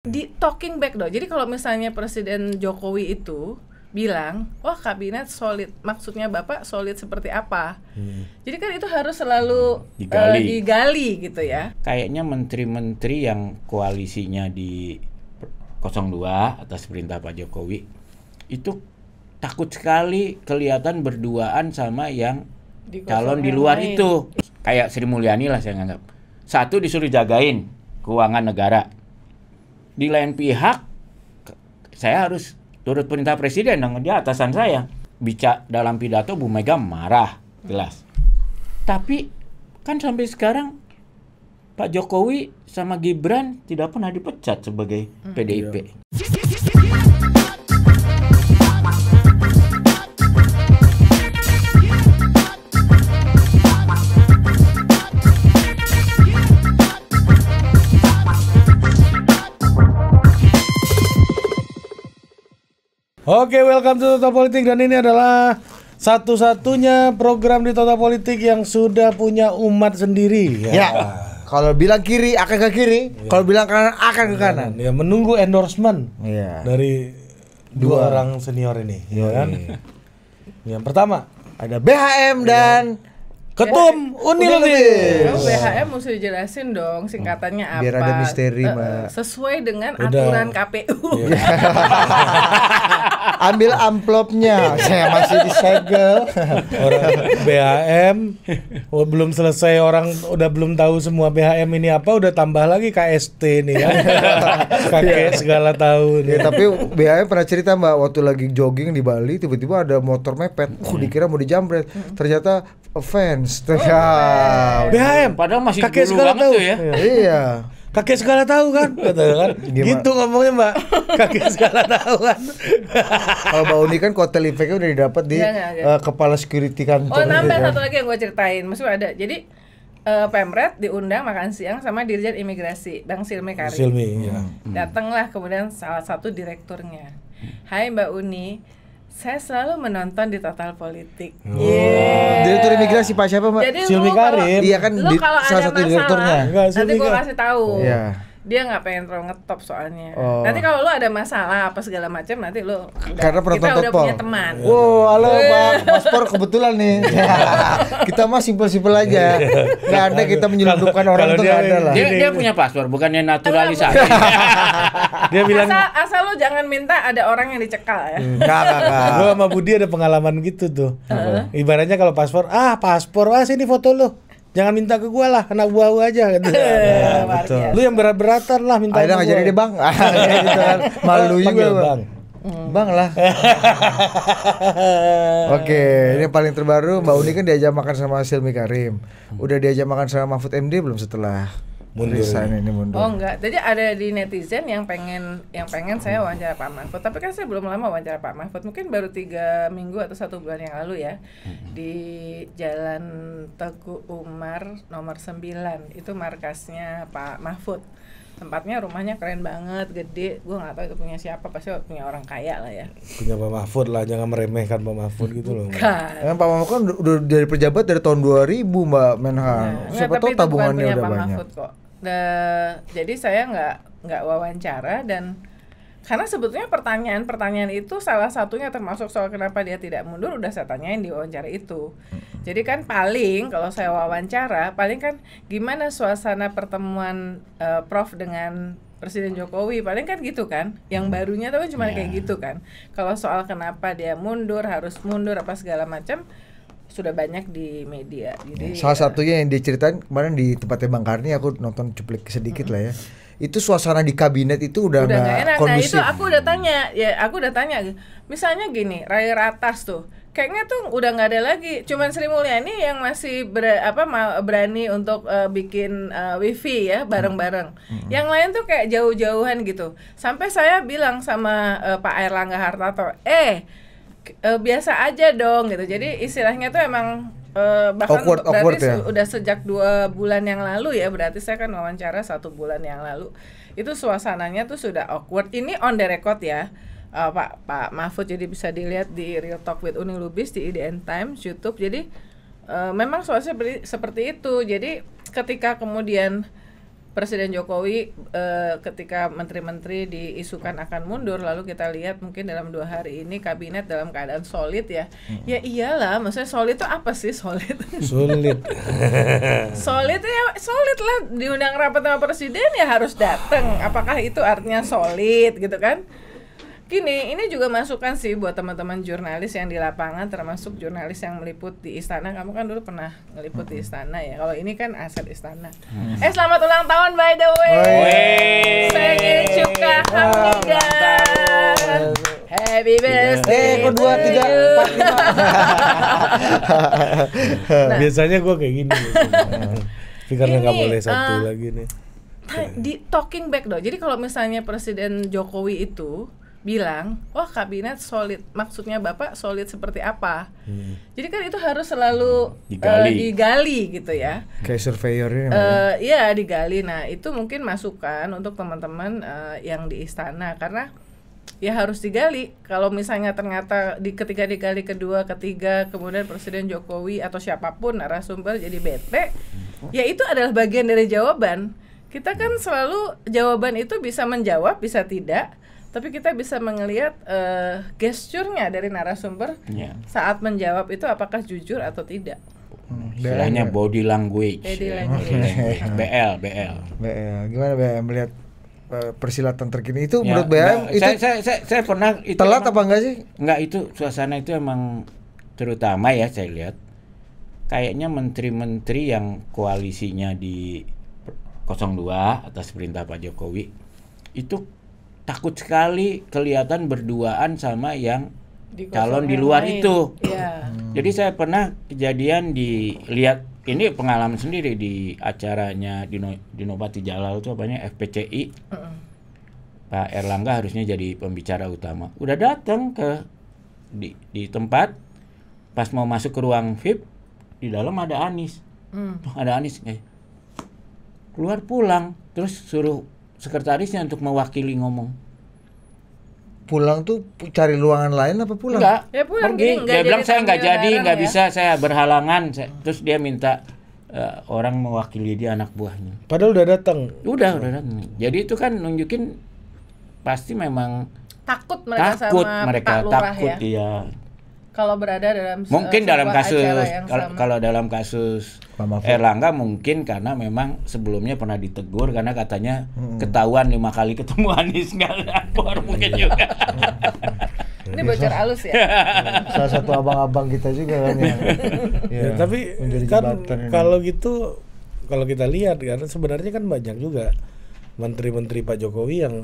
di talking back dong. Jadi kalau misalnya Presiden Jokowi itu bilang, wah kabinet solid, maksudnya bapak solid seperti apa? Hmm. Jadi kan itu harus selalu eh, digali, uh, digali gitu ya. Kayaknya menteri-menteri yang koalisinya di 02 atas perintah Pak Jokowi itu takut sekali kelihatan berduaan sama yang di calon di luar lain. itu. Kayak Sri Mulyani lah saya nganggap. Satu disuruh jagain keuangan negara di lain pihak saya harus turut perintah presiden dan dia atasan saya bicara dalam pidato Bu Mega marah jelas tapi kan sampai sekarang Pak Jokowi sama Gibran tidak pernah dipecat sebagai hmm. PDIP. Iya. Oke, okay, welcome to Total Politik dan ini adalah satu-satunya program di Total Politik yang sudah punya umat sendiri. Ya. ya. Kalau bilang kiri akan ke kiri, ya. kalau bilang kanan akan ke kanan. Ya, menunggu endorsement ya. dari dua, dua orang senior ini, ya iya. kan? Yang pertama ada BHM dan iya. Ketum Unil nih. BHM mesti dijelasin dong singkatannya apa. Biar ada misteri, uh, Mbak. Sesuai dengan Udah. aturan KPU. Iya. Ambil amplopnya. Saya masih disegel. Orang BHM oh, belum selesai orang udah belum tahu semua BHM ini apa udah tambah lagi KST nih ya. Kakek iya. segala tahun. Ya, tapi BHM pernah cerita Mbak waktu lagi jogging di Bali tiba-tiba ada motor mepet. Oh dikira mau dijamret. Hmm. Ternyata fans Oh, ya, BHM. Padahal masih kakek segala tahu ya. Iya. iya. Kakek segala tahu kan, kata kan. Gitu ngomongnya mbak. Kakek segala tahu kan. Kalau mbak Uni kan kotel efeknya udah didapat di gak, gak, gak. Uh, kepala security kantor. Oh nambah gitu, ya. satu lagi yang gue ceritain, maksudnya ada. Jadi uh, Pemret diundang makan siang sama Dirjen Imigrasi Bang Silmi Karim. Silmi, ya. Datanglah kemudian salah satu direkturnya. Hai Mbak Uni, saya selalu menonton di Total Politik. Oh. Yeah. Direktur imigrasi Pak siapa Pak? Jadi Silmi Karim. Iya kan di, salah satu direkturnya. Nanti gue kasih tahu. Iya. Yeah dia nggak pengen terlalu ngetop soalnya. Oh. Nanti kalau lu ada masalah apa segala macam nanti lu karena kita udah punya teman. Iya. Wow, oh, halo Bang, Mas kebetulan nih. kita mah simpel-simpel aja. Iya. nggak ada kita menyelundupkan orang itu nggak ada lah. Dia, dia punya paspor, bukannya naturalisasi. dia bilang asal, asal lu jangan minta ada orang yang dicekal ya. Enggak, hmm, enggak. Gua sama Budi ada pengalaman gitu tuh. Uh Ibaratnya kalau paspor, ah paspor, ah sini foto lu jangan minta ke gue lah anak buah gue aja gitu ya, ya. betul. lu yang berat-beratan lah minta ada nggak jadi deh bang gitu kan. malu juga bang hmm. Bang lah. Oke, okay, ini paling terbaru Mbak Uni kan diajak makan sama Silmi Karim. Udah diajak makan sama Mahfud MD belum setelah? mundur. Resign ini mundur. Oh enggak, jadi ada di netizen yang pengen yang pengen saya wawancara Pak Mahfud, tapi kan saya belum lama wawancara Pak Mahfud, mungkin baru tiga minggu atau satu bulan yang lalu ya di Jalan Teguh Umar nomor 9 itu markasnya Pak Mahfud tempatnya rumahnya keren banget gede gue nggak tahu itu punya siapa pasti punya orang kaya lah ya punya Pak Mahfud lah jangan meremehkan Pak Mahfud gitu loh kan Pak Mahfud kan udah dari pejabat dari tahun 2000 Mbak Menhan nah, siapa tahu tabungannya udah Pak banyak Mahfud kok. Nah, jadi saya nggak nggak wawancara dan karena sebetulnya pertanyaan-pertanyaan itu salah satunya termasuk soal kenapa dia tidak mundur udah saya tanyain di wawancara itu. Jadi kan paling kalau saya wawancara paling kan gimana suasana pertemuan uh, Prof dengan Presiden Jokowi paling kan gitu kan yang hmm. barunya tuh cuma yeah. kayak gitu kan kalau soal kenapa dia mundur harus mundur apa segala macam sudah banyak di media jadi salah ya. satunya yang diceritain kemarin di tempatnya Bang Karni aku nonton cuplik sedikit mm -hmm. lah ya itu suasana di kabinet itu udah, udah gak enak. Kondusif. Nah itu aku udah tanya, ya aku udah tanya. Gitu. Misalnya gini, Rai Ratas tuh, kayaknya tuh udah nggak ada lagi. Cuman Sri Mulyani yang masih ber, apa berani untuk uh, bikin uh, wifi ya hmm. bareng-bareng. Hmm. Yang lain tuh kayak jauh-jauhan gitu. Sampai saya bilang sama uh, Pak Erlangga Hartarto, eh biasa aja dong gitu. Jadi hmm. istilahnya tuh emang Eh, bahkan awkward, berarti awkward, ya? udah sejak dua bulan yang lalu ya berarti saya kan wawancara satu bulan yang lalu itu suasananya tuh sudah awkward ini on the record ya uh, Pak Pak Mahfud jadi bisa dilihat di Real Talk with Uni Lubis di IDN e Times YouTube jadi uh, memang suasana seperti itu jadi ketika kemudian Presiden Jokowi eh, ketika menteri-menteri diisukan akan mundur lalu kita lihat mungkin dalam dua hari ini kabinet dalam keadaan solid ya hmm. ya iyalah maksudnya solid itu apa sih solid solid solid ya solid lah diundang rapat sama presiden ya harus datang apakah itu artinya solid gitu kan gini ini juga masukan sih buat teman-teman jurnalis yang di lapangan termasuk jurnalis yang meliput di istana kamu kan dulu pernah meliput di istana ya kalau ini kan aset istana hmm. eh selamat ulang tahun by the way saya suka hamida Happy birthday eh, dua tiga, empat, lima nah. Biasanya gue kayak gini Tapi karena gak boleh satu uh, lagi nih di talking back dong. Jadi kalau misalnya Presiden Jokowi itu bilang, wah kabinet solid. Maksudnya bapak solid seperti apa? Hmm. Jadi kan itu harus selalu eh, digali, uh, digali gitu ya. Kayak surveyor eh, ini. Uh, iya digali. Nah itu mungkin masukan untuk teman-teman uh, yang di istana karena ya harus digali. Kalau misalnya ternyata di ketika digali kedua, ketiga, kemudian Presiden Jokowi atau siapapun narasumber jadi bete, hmm. ya itu adalah bagian dari jawaban. Kita kan selalu jawaban itu bisa menjawab, bisa tidak tapi kita bisa melihat uh, eh, gesturnya dari narasumber yeah. saat menjawab itu apakah jujur atau tidak. Hmm, ya? body language. Body iya. language. Okay. BL, BL. BL. Gimana BL melihat eh, persilatan terkini itu ya, menurut enggak, itu saya, saya, saya, saya pernah itu telat emang, apa enggak sih? Enggak itu suasana itu emang terutama ya saya lihat kayaknya menteri-menteri yang koalisinya di 02 atas perintah Pak Jokowi itu takut sekali kelihatan berduaan sama yang di calon di luar lain. itu. Yeah. Hmm. Jadi saya pernah kejadian dilihat ini pengalaman sendiri di acaranya Dino, Dinopati Jalal itu apanya FPCI. Uh -uh. Pak Erlangga harusnya jadi pembicara utama. Udah datang ke di, di tempat pas mau masuk ke ruang VIP di dalam ada Anis. Hmm. Ada Anis eh. Keluar pulang terus suruh sekretarisnya untuk mewakili ngomong pulang tuh cari ruangan lain apa pulang? Enggak, ya pulang pergi. Enggak dia bilang saya nggak jadi, nggak ya? bisa, saya berhalangan. Saya, terus dia minta uh, orang mewakili dia anak buahnya. Padahal udah datang. Udah, udah datang. Jadi itu kan nunjukin pasti memang takut mereka takut sama mereka Pak Lurah takut ya. Iya kalau berada dalam mungkin dalam kasus kalau, dalam kasus Erlangga mungkin karena memang sebelumnya pernah ditegur karena katanya hmm. ketahuan lima kali ketemu Anies nggak lapor mungkin iya. juga ini bocor iya. halus ya salah satu abang-abang kita juga kan ya, iya, ya, tapi kan kalau gitu kalau kita lihat kan sebenarnya kan banyak juga menteri-menteri Pak Jokowi yang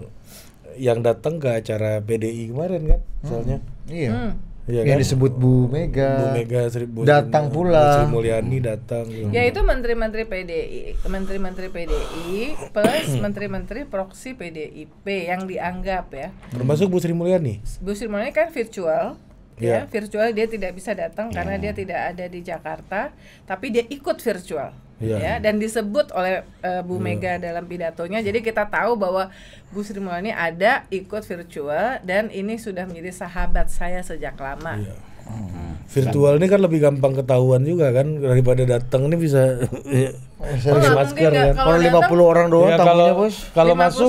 yang datang ke acara PDI kemarin kan soalnya hmm. iya hmm Iya yang kan? disebut Bu Mega. Bu Mega Sri Bu datang pula. Sri Mulyani datang. Hmm. Ya itu menteri-menteri PDI, menteri-menteri PDI plus hmm. menteri-menteri proksi PDIP yang dianggap ya. Termasuk Bu Sri Mulyani. Bu Sri Mulyani kan virtual. Yeah. Ya, iya. virtual dia tidak bisa datang yeah. karena hmm. dia tidak ada di Jakarta, tapi dia ikut virtual yeah. ya dan disebut oleh uh, Bu iya. Mega yeah. dalam pidatonya. Jadi kita tahu bahwa Bu Sri Mulyani ada ikut virtual dan ini sudah menjadi sahabat saya sejak lama. Yeah. Hmm. Virtual ini kan lebih gampang ketahuan juga kan daripada datang ini bisa oh, masker kan. Kalau oh, lima puluh orang doang ya, kalau, bos. Kalau masuk,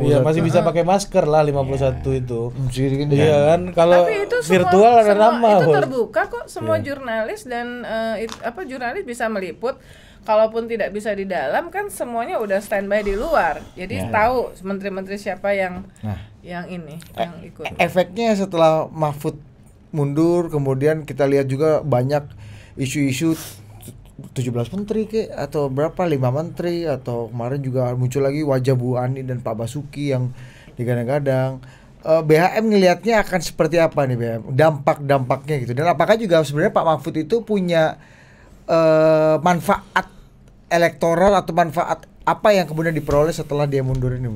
iya oh, masih bisa pakai masker lah 51 iya. hmm, gitu iya ya. itu. Iya kan. Kalau virtual semua, ada nama. Itu terbuka kok semua ya. jurnalis dan uh, it, apa jurnalis bisa meliput kalaupun tidak bisa di dalam kan semuanya udah standby di luar. Jadi ya. tahu menteri-menteri siapa yang nah. yang ini eh, yang ikut. E-, efeknya setelah Mahfud mundur kemudian kita lihat juga banyak isu-isu 17 menteri ke atau berapa lima menteri atau kemarin juga muncul lagi wajah Bu Ani dan Pak Basuki yang digadang-gadang e, BHM ngelihatnya akan seperti apa nih BHM dampak-dampaknya gitu dan apakah juga sebenarnya Pak Mahfud itu punya uh, manfaat elektoral atau manfaat apa yang kemudian diperoleh setelah dia mundur ini?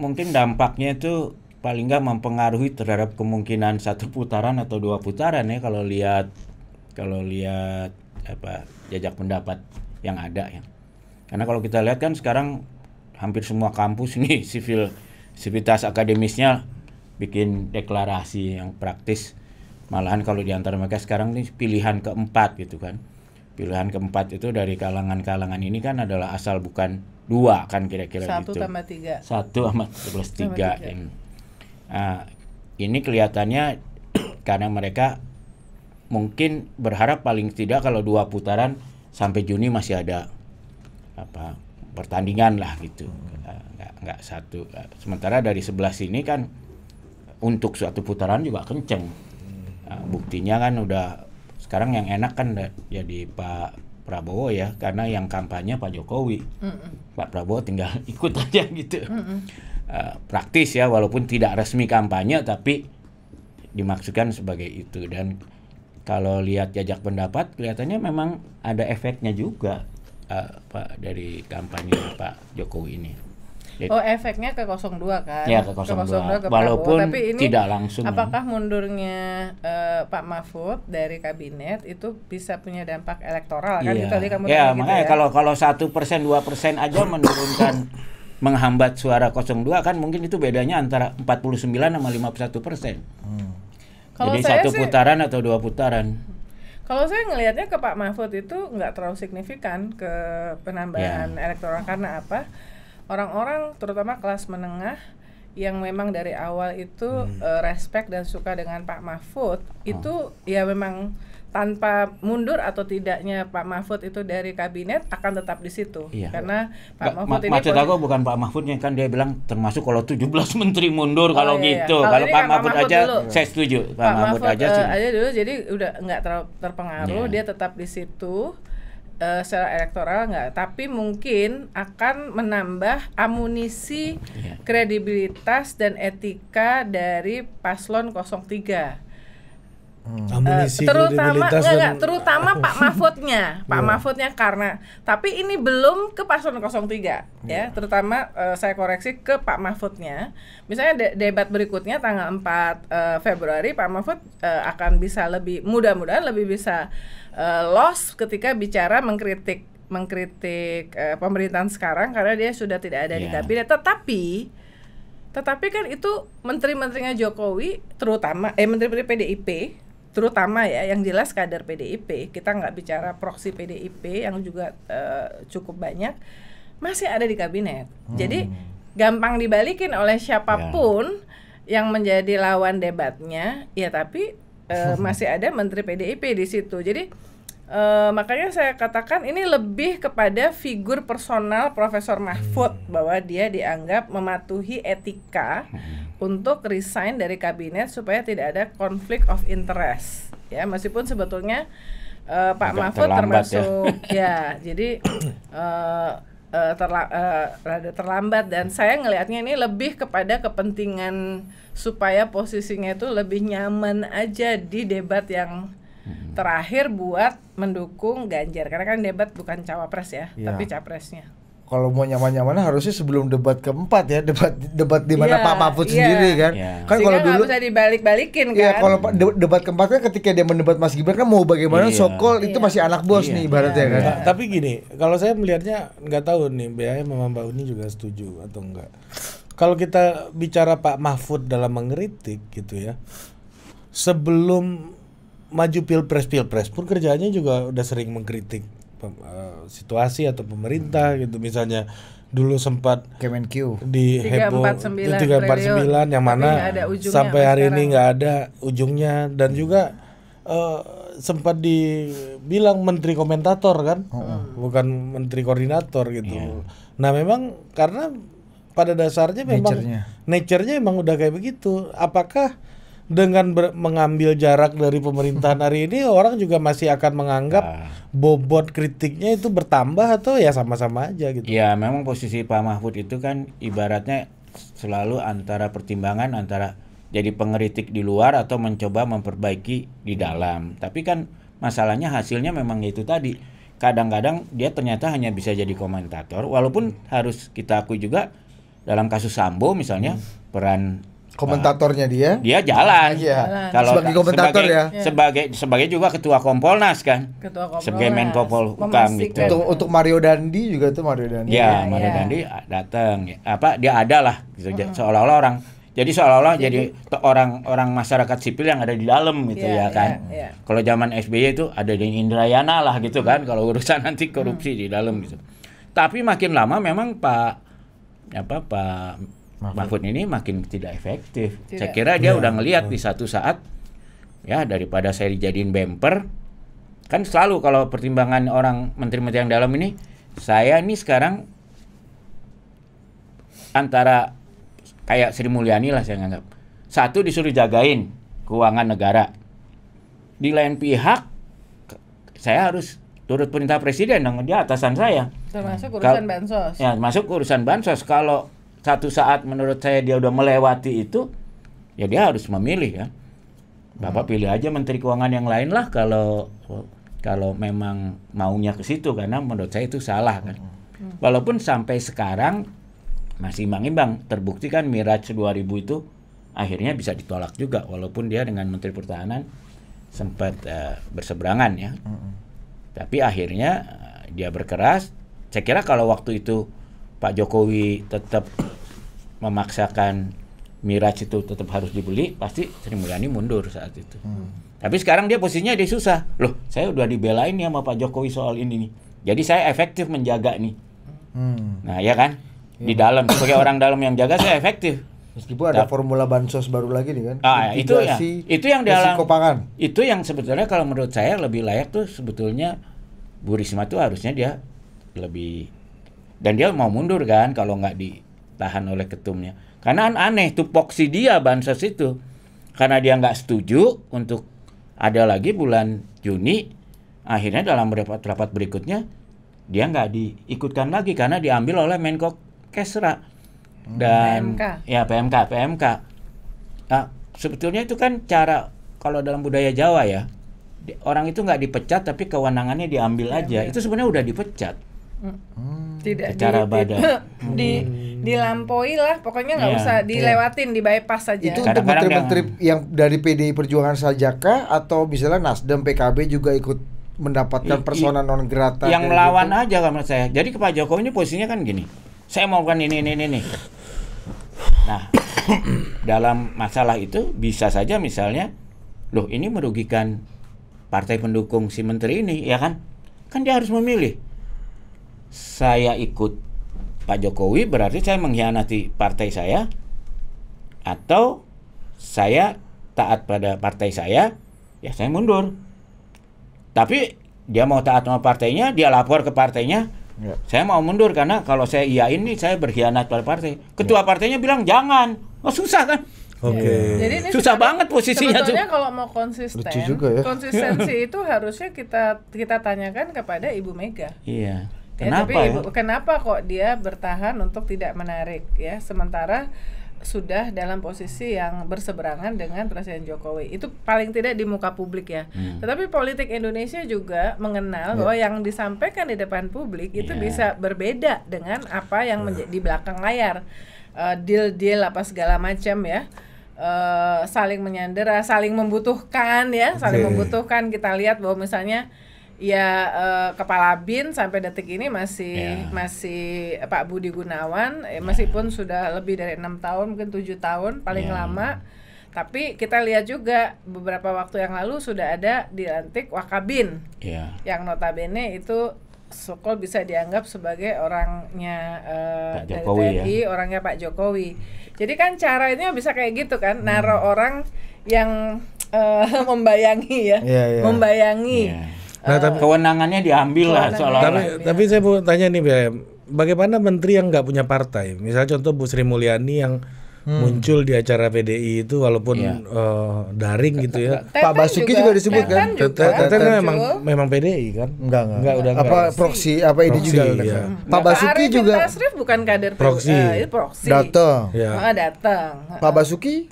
mungkin dampaknya itu paling nggak mempengaruhi terhadap kemungkinan satu putaran atau dua putaran ya kalau lihat kalau lihat apa jajak pendapat yang ada ya. Karena kalau kita lihat kan sekarang hampir semua kampus ini sivil sivitas akademisnya bikin deklarasi yang praktis. Malahan kalau diantara mereka sekarang ini pilihan keempat gitu kan pilihan keempat itu dari kalangan-kalangan ini kan adalah asal bukan dua kan kira-kira satu gitu. Sama tiga. Satu sama plus tiga. tiga. Ini. Nah, ini kelihatannya karena mereka mungkin berharap paling tidak kalau dua putaran sampai Juni masih ada apa pertandingan lah gitu ah, nggak nggak satu ah, sementara dari sebelah sini kan untuk suatu putaran juga kenceng ah, buktinya kan udah sekarang yang enak kan ya Pak Prabowo ya karena yang kampanye Pak Jokowi Mm-mm. Pak Prabowo tinggal ikut aja gitu uh, praktis ya walaupun tidak resmi kampanye tapi dimaksudkan sebagai itu dan kalau lihat jajak pendapat kelihatannya memang ada efeknya juga uh, Pak dari kampanye Pak Jokowi ini Gitu. Oh, efeknya ke 02 kan? Ya, ke 02. Ke 02 ke Walaupun Tapi ini tidak langsung. Apakah ya. mundurnya uh, Pak Mahfud dari kabinet itu bisa punya dampak elektoral kan? Iya. tadi kamu ya, gitu makanya gitu ya. kalau kalau satu persen dua persen aja menurunkan menghambat suara 02 kan mungkin itu bedanya antara 49 sama 51 persen. Hmm. Kalau Jadi satu sih, putaran atau dua putaran. Kalau saya ngelihatnya ke Pak Mahfud itu nggak terlalu signifikan ke penambahan ya. elektoral karena apa? orang-orang terutama kelas menengah yang memang dari awal itu hmm. uh, respect dan suka dengan Pak Mahfud oh. itu ya memang tanpa mundur atau tidaknya Pak Mahfud itu dari kabinet akan tetap di situ iya. karena Pak Mahfud ma ini maksud aku bukan Pak Mahfudnya kan dia bilang termasuk kalau 17 menteri mundur oh, kalau iya, iya. gitu kalau, Pak, Mahfud Mahfud aja dulu. saya setuju Pak, Pak Mahfud, Mahfud aja uh, aja dulu jadi udah nggak terpengaruh yeah. dia tetap di situ uh, secara elektoral nggak, tapi mungkin akan menambah amunisi yeah. kredibilitas dan etika dari paslon 03. Hmm. uh, terutama enggak, dan... terutama Pak Mahfudnya, Pak yeah. Mahfudnya karena tapi ini belum ke paslon 03 yeah. ya, iya. terutama uh, saya koreksi ke Pak Mahfudnya. Misalnya de debat berikutnya tanggal 4 uh, Februari Pak Mahfud uh, akan bisa lebih mudah-mudahan lebih bisa uh, eh, loss ketika bicara mengkritik mengkritik uh, pemerintahan sekarang karena dia sudah tidak ada yeah. di iya. kabinet tetapi tetapi kan itu menteri-menterinya Jokowi terutama eh menteri-menteri PDIP terutama ya yang jelas kader PDIP kita nggak bicara proksi PDIP yang juga uh, cukup banyak masih ada di kabinet hmm. jadi gampang dibalikin oleh iya. siapapun yeah. yang menjadi lawan debatnya ya tapi uh, masih ada menteri PDIP di situ. Jadi uh, makanya saya katakan ini lebih kepada figur personal Profesor Mahfud hmm. bahwa dia dianggap mematuhi etika hmm. untuk resign dari kabinet supaya tidak ada konflik of interest. Ya, meskipun sebetulnya uh, Pak Mahfud ya. termasuk ya. ya jadi uh, Eh, terla uh, rada terlambat dan saya ngelihatnya ini lebih kepada kepentingan supaya posisinya itu lebih nyaman aja di debat yang hmm. terakhir buat mendukung Ganjar karena kan debat bukan cawapres ya, ya. tapi capresnya kalau mau nyaman-nyaman harusnya sebelum debat keempat ya debat debat di mana yeah, Pak Mahfud yeah. sendiri kan yeah. kan kalau dulu bisa dibalik-balikin iya, kan ya kalau debat keempat kan ketika dia mendebat Mas Gibran kan mau bagaimana yeah. sokol yeah. itu iya. masih anak bos yeah. nih ibaratnya yeah. kan yeah. tapi gini kalau saya melihatnya nggak tahu nih BAE Mama Mbak Uni juga setuju atau enggak kalau kita bicara Pak Mahfud dalam mengkritik gitu ya sebelum maju pilpres pilpres pun kerjanya juga udah sering mengkritik pem, uh, situasi atau pemerintah hmm. gitu misalnya dulu sempat Kemenq di Hebo tiga empat sembilan yang mana sampai hari sekarang. ini nggak ada ujungnya dan juga uh, sempat dibilang menteri komentator kan hmm. bukan menteri koordinator gitu yeah. nah memang karena pada dasarnya memang nature-nya nature emang udah kayak begitu apakah dengan ber- mengambil jarak dari pemerintahan hari ini orang juga masih akan menganggap ah. bobot kritiknya itu bertambah atau ya sama-sama aja gitu. Ya memang posisi Pak Mahfud itu kan ibaratnya selalu antara pertimbangan antara jadi pengeritik di luar atau mencoba memperbaiki di dalam. Tapi kan masalahnya hasilnya memang itu tadi. Kadang-kadang dia ternyata hanya bisa jadi komentator walaupun harus kita akui juga dalam kasus Sambo misalnya hmm. peran komentatornya dia dia jalan, iya. kalau sebagai komentator ya? sebagai, ya sebagai sebagai juga ketua Kompolnas kan ketua Kompolnas. sebagai Menko Polhukam gitu untuk, untuk Mario Dandi juga tuh Mario Dandi ya, ya Mario ya. Dandi ah, datang apa dia ada lah gitu. uh -huh. seolah-olah orang jadi seolah-olah jadi orang-orang masyarakat sipil yang ada di dalam gitu yeah, ya kan. Yeah, yeah. Kalau zaman SBY itu ada di Indrayana lah gitu kan kalau urusan nanti korupsi mm. di dalam gitu. Tapi makin lama memang Pak apa Pak Mahfud. Mahfud ini makin tidak efektif. Tidak. Saya kira dia ya, udah ngelihat di satu saat ya daripada saya dijadiin bemper kan selalu kalau pertimbangan orang menteri-menteri yang dalam ini saya ini sekarang antara kayak Sri Mulyani lah saya nganggap. Satu disuruh jagain keuangan negara. Di lain pihak saya harus turut perintah presiden yang dia atasan saya. Termasuk urusan bansos. Ya, masuk urusan bansos. Kalau satu saat menurut saya dia udah melewati itu, ya dia harus memilih ya. Bapak hmm. pilih aja menteri keuangan yang lain lah kalau kalau memang maunya ke situ karena menurut saya itu salah kan. Hmm. Hmm. Walaupun sampai sekarang masih imbang-imbang, terbukti kan Mirage 2000 itu akhirnya bisa ditolak juga walaupun dia dengan menteri pertahanan sempat uh, berseberangan ya. Tapi akhirnya eh, dia berkeras. Saya kira kalau waktu itu Pak Jokowi tetap memaksakan Miraj itu tetap harus dibeli, pasti Sri Mulyani mundur saat itu. Hmm. Tapi sekarang dia posisinya dia susah. Loh, saya udah dibelain ya sama Pak Jokowi soal ini nih. Jadi saya efektif menjaga nih. Hmm. Nah, ya kan? Di iya. dalam sebagai orang dalam yang jaga saya efektif. Meskipun ada Tidak. formula bansos baru lagi nih kan. Ah, iya, itu ya. Itu yang dalam pangan. Itu yang sebetulnya kalau menurut saya lebih layak tuh sebetulnya Bu Risma tuh harusnya dia lebih dan dia mau mundur kan kalau nggak di ditahan oleh ketumnya. Karena aneh tupoksi dia bansos itu. Karena dia nggak setuju untuk ada lagi bulan Juni, akhirnya dalam rapat-rapat berikutnya dia nggak diikutkan lagi karena diambil oleh Menko Kesra hmm. dan PMK. ya PMK PMK. Nah, sebetulnya itu kan cara kalau dalam budaya Jawa ya orang itu nggak dipecat tapi kewenangannya diambil ya, aja. Ya. Itu sebenarnya udah dipecat. Hmm. tidak cara di, badan di, di hmm. dilampaui lah pokoknya nggak ya, usah iya. dilewatin ya. di bypass saja itu untuk menteri-menteri yang dari PDI Perjuangan saja kah atau misalnya Nasdem PKB juga ikut mendapatkan persona non grata yang melawan gitu? aja kan saya jadi ke Pak Jokowi ini posisinya kan gini saya mau kan ini ini ini, ini. nah dalam masalah itu bisa saja misalnya loh ini merugikan partai pendukung si menteri ini ya kan kan dia harus memilih saya ikut Pak Jokowi berarti saya mengkhianati partai saya atau saya taat pada partai saya ya saya mundur tapi dia mau taat sama partainya dia lapor ke partainya ya. saya mau mundur karena kalau saya iya ini saya berkhianat pada partai ketua ya. partainya bilang jangan oh susah kan Oke. Okay. Iya. Jadi ini susah banget posisinya tuh. kalau mau konsisten, ya. konsistensi itu harusnya kita kita tanyakan kepada Ibu Mega. Iya. Kenapa? Ya, tapi ya? kenapa kok dia bertahan untuk tidak menarik ya sementara sudah dalam posisi yang berseberangan dengan Presiden Jokowi. Itu paling tidak di muka publik ya. Hmm. Tetapi politik Indonesia juga mengenal yeah. bahwa yang disampaikan di depan publik itu yeah. bisa berbeda dengan apa yang uh. di belakang layar. Uh, deal-deal apa segala macam ya. Uh, saling menyandera, saling membutuhkan ya, saling okay. membutuhkan. Kita lihat bahwa misalnya ya uh, kepala bin sampai detik ini masih yeah. masih Pak Budi Gunawan eh, ya. meskipun sudah lebih dari enam tahun mungkin tujuh tahun paling yeah. lama tapi kita lihat juga beberapa waktu yang lalu sudah ada dilantik Wakabin yeah. yang notabene itu Sokol bisa dianggap sebagai orangnya uh, Jokowi dari ya. TNI, ya? orangnya Pak Jokowi. Jadi kan cara caranya bisa kayak gitu kan, hmm. naruh orang yang uh, membayangi ya, yeah, yeah. membayangi. Yeah nah, tapi, kewenangannya diambil lah soalnya Tapi, iya. tapi saya mau tanya nih BM, bagaimana menteri yang nggak punya partai? Misalnya contoh Bu Sri Mulyani yang hmm. muncul di acara PDI itu walaupun iya. uh, daring gitu ya. Teten Pak Basuki juga, juga disebut kan. Teten, kan memang memang PDI kan? Enggak enggak. Enggak udah apa enggak. proksi apa ini proksi, juga. Kan? Iya. Ya. Pak Basuki Arifin juga. Pak bukan kader proksi. proksi. Eh, datang. Ya. Oh, datang. Pak Basuki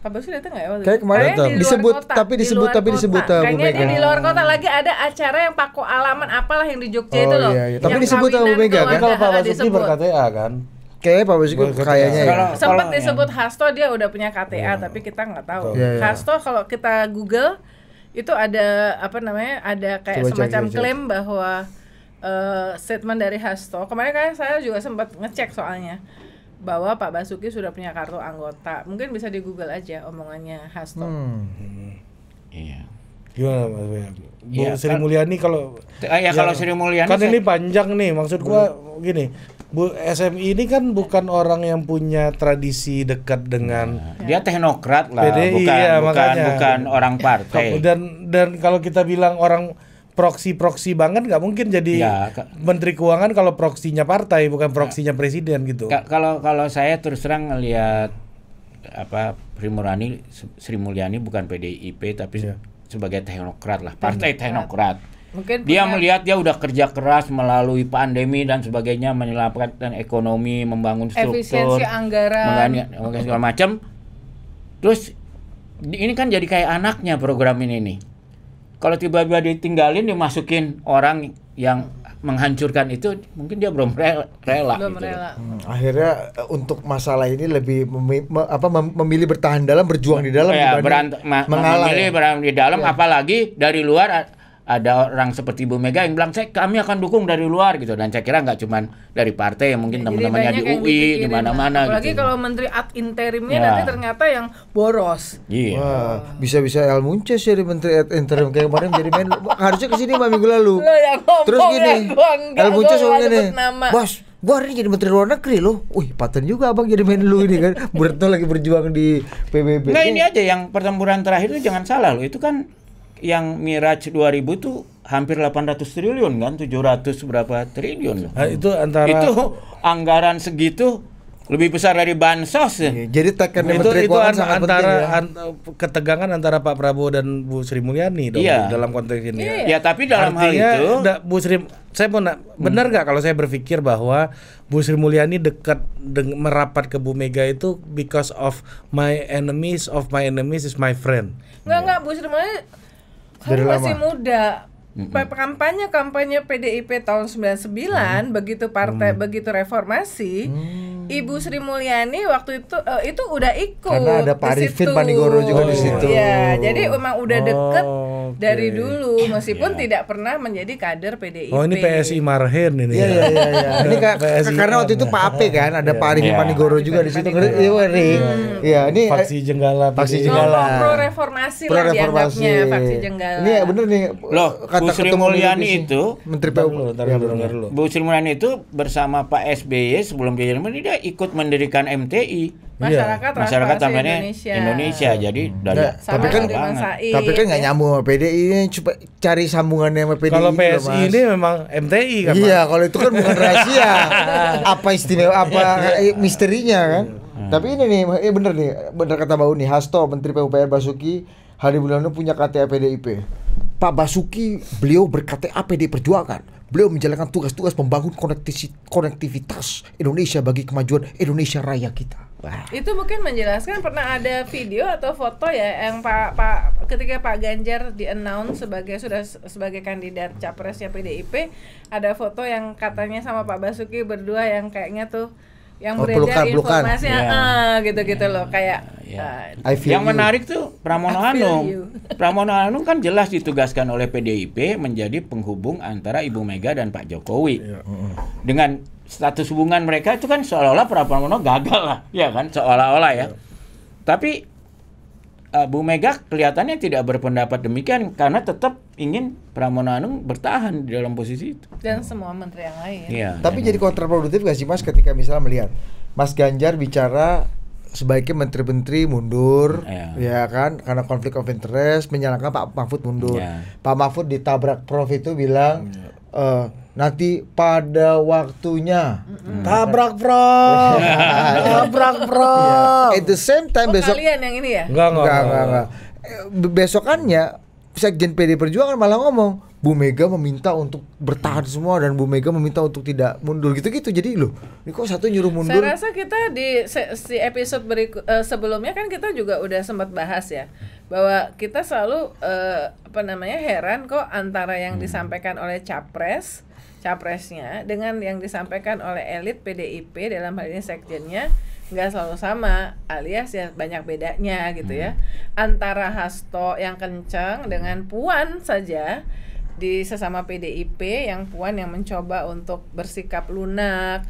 Pak Basuki datang nggak ya waktu Kayak kemarin datang. Di disebut kota. tapi disebut tapi disebut uh, Kayaknya di luar kota lagi ada acara yang Paku Alaman apalah yang di Jogja oh, itu loh. Iya, iya. Tapi yang disebut sama Bu Mega kan. Kalau Pak Basuki KTA kan. Kayaknya Pak Basuki kayaknya ya. Sempat disebut Hasto dia udah punya KTA iya. tapi kita nggak tahu. Iya, iya. Hasto kalau kita Google itu ada apa namanya? Ada kayak semacam klaim bahwa uh, statement dari Hasto. Kemarin kan saya juga sempat ngecek soalnya bahwa Pak Basuki sudah punya kartu anggota. Mungkin bisa di Google aja omongannya Hasto. Hmm. Iya. Gimana Mas Bu ya, Sri kan, Mulyani kalau ya, ya kalau ya, Sri Mulyani kan ini panjang nih maksud gua hmm. gini. Bu SMI ini kan bukan orang yang punya tradisi dekat dengan ya. dia teknokrat lah, PDI, bukan iya, bukan bukan orang partai. Dan dan kalau kita bilang orang proksi-proksi banget nggak mungkin jadi menteri keuangan kalau proksinya partai bukan proksinya presiden gitu. kalau kalau saya terus terang lihat apa Sri Mulyani Sri Mulyani bukan PDIP tapi ya. sebagai teknokrat lah, partai teknokrat. Mungkin dia punya... melihat dia udah kerja keras melalui pandemi dan sebagainya menyelamatkan ekonomi, membangun struktur, efisiensi anggaran, segala macam. Terus ini kan jadi kayak anaknya program ini nih. Kalau tiba-tiba ditinggalin dimasukin orang yang menghancurkan itu mungkin dia belum rela, rela belum gitu. rela. Hmm, akhirnya eh, untuk masalah ini lebih memilih, me apa memilih bertahan dalam berjuang di dalam ya, berant mengalah memilih ya. berantem di dalam ya. apalagi dari luar ada orang seperti Bu Mega yang bilang saya kami akan dukung dari luar gitu dan saya kira nggak cuma dari partai yang mungkin teman-temannya di UI di mana-mana gitu. apalagi Lagi kalau menteri ad interimnya ya. nanti ternyata yang boros iya yeah. bisa-bisa El Munces jadi menteri ad interim kayak kemarin jadi main harusnya kesini sini minggu lalu ya terus gini ya, El Munces soalnya gini bos gua hari ini jadi menteri luar negeri loh. Wih, paten juga abang jadi main lu ini kan. Bertno lagi berjuang di PBB. Nah ini aja yang pertempuran terakhir itu jangan salah loh. Itu kan yang Mirage 2000 tuh hampir 800 triliun kan 700 berapa triliun nah, itu antara itu anggaran segitu lebih besar dari bansos ya. Iya, jadi tekan itu, itu an antara ya. an ketegangan antara Pak Prabowo dan Bu Sri Mulyani dong iya. dalam konteks ini. Iya, ya. tapi dalam Artinya, hal itu Bu Sri saya mau hmm. benar nggak kalau saya berpikir bahwa Bu Sri Mulyani dekat merapat ke Bu Mega itu because of my enemies of my enemies is my friend. Enggak enggak Bu Sri Mulyani kamu dari masih muda Mm -hmm. kampanye kampanye PDIP tahun 99 hmm. begitu partai hmm. begitu reformasi hmm. Ibu Sri Mulyani waktu itu uh, itu udah ikut karena ada Pak Arifin Panigoro juga oh. di situ ya jadi emang udah oh, deket okay. dari dulu meskipun yeah. tidak pernah menjadi kader PDIP oh ini PSI Marhen ini Iya ya? iya iya. ya. ini kak, karena waktu itu Pak Ape kan ada Pak Arifin iya. Panigoro juga di situ iya ya ini eh, faksi jenggala faksi jenggala oh, pro reformasi lah dianggapnya faksi jenggala ini ya bener nih loh kata Bu Sri Mulyani itu Menteri PU ya, Bu Sri Mulyani itu bersama Pak SBY sebelum dia jadi menteri dia ikut mendirikan MTI iya. masyarakat ya. masyarakat tambahannya Indonesia. Indonesia jadi dari nah, tapi kan tapi kan nggak nyambung sama PDI ini coba cari sambungannya sama PDI kalau PSI ini memang MTI kan iya kalau itu kan bukan rahasia apa istimewa apa eh, misterinya kan tapi ini nih eh bener nih bener kata Mbak Uni Hasto Menteri PUPR Basuki hari bulan Mulyono punya KTA PDIP Pak Basuki beliau berkata APD Perjuangan beliau menjalankan tugas-tugas membangun konektivitas Indonesia bagi kemajuan Indonesia Raya kita. Wah. Itu mungkin menjelaskan pernah ada video atau foto ya yang Pak Pak ketika Pak Ganjar di announce sebagai sudah sebagai kandidat capresnya PDIP ada foto yang katanya sama Pak Basuki berdua yang kayaknya tuh yang oh, beredar pelukan, yeah. Iya. ah, gitu-gitu yeah. loh iya, kayak yeah. Iya, uh, yang you. menarik tuh Pramono Anung. Pramono Anung kan jelas ditugaskan oleh PDIP menjadi penghubung antara Ibu Mega dan Pak Jokowi. Yeah. Dengan status hubungan mereka itu kan seolah-olah Pramono gagal lah, ya kan seolah-olah ya. Yeah. Tapi uh, Bu Mega kelihatannya tidak berpendapat demikian karena tetap ingin Pramono Anung bertahan di dalam posisi itu. Dan semua menteri yang lain. Ya, Tapi jadi kontraproduktif gak sih Mas ketika misalnya melihat Mas Ganjar bicara sebaiknya menteri-menteri mundur ya. ya kan karena konflik of interest menyalahkan Pak Mahfud mundur. Ya. Pak Mahfud ditabrak Prof itu bilang ya nanti pada waktunya mm-hmm. tabrak bro tabrak bro iya. at the same time oh, besok kalian yang ini ya enggak enggak enggak, enggak. besokannya sekjen PD Perjuangan malah ngomong Bu Mega meminta untuk bertahan semua dan Bu Mega meminta untuk tidak mundur gitu-gitu. Jadi loh, ini kok satu nyuruh mundur. Saya rasa kita di se si episode berikut uh, eh, sebelumnya kan kita juga udah sempat bahas ya bahwa kita selalu uh, apa namanya heran kok antara yang hmm. disampaikan oleh capres capresnya dengan yang disampaikan oleh elit PDIP dalam hal ini sekjennya nggak selalu sama alias ya banyak bedanya gitu ya hmm. antara Hasto yang kenceng dengan Puan saja di sesama PDIP yang Puan yang mencoba untuk bersikap lunak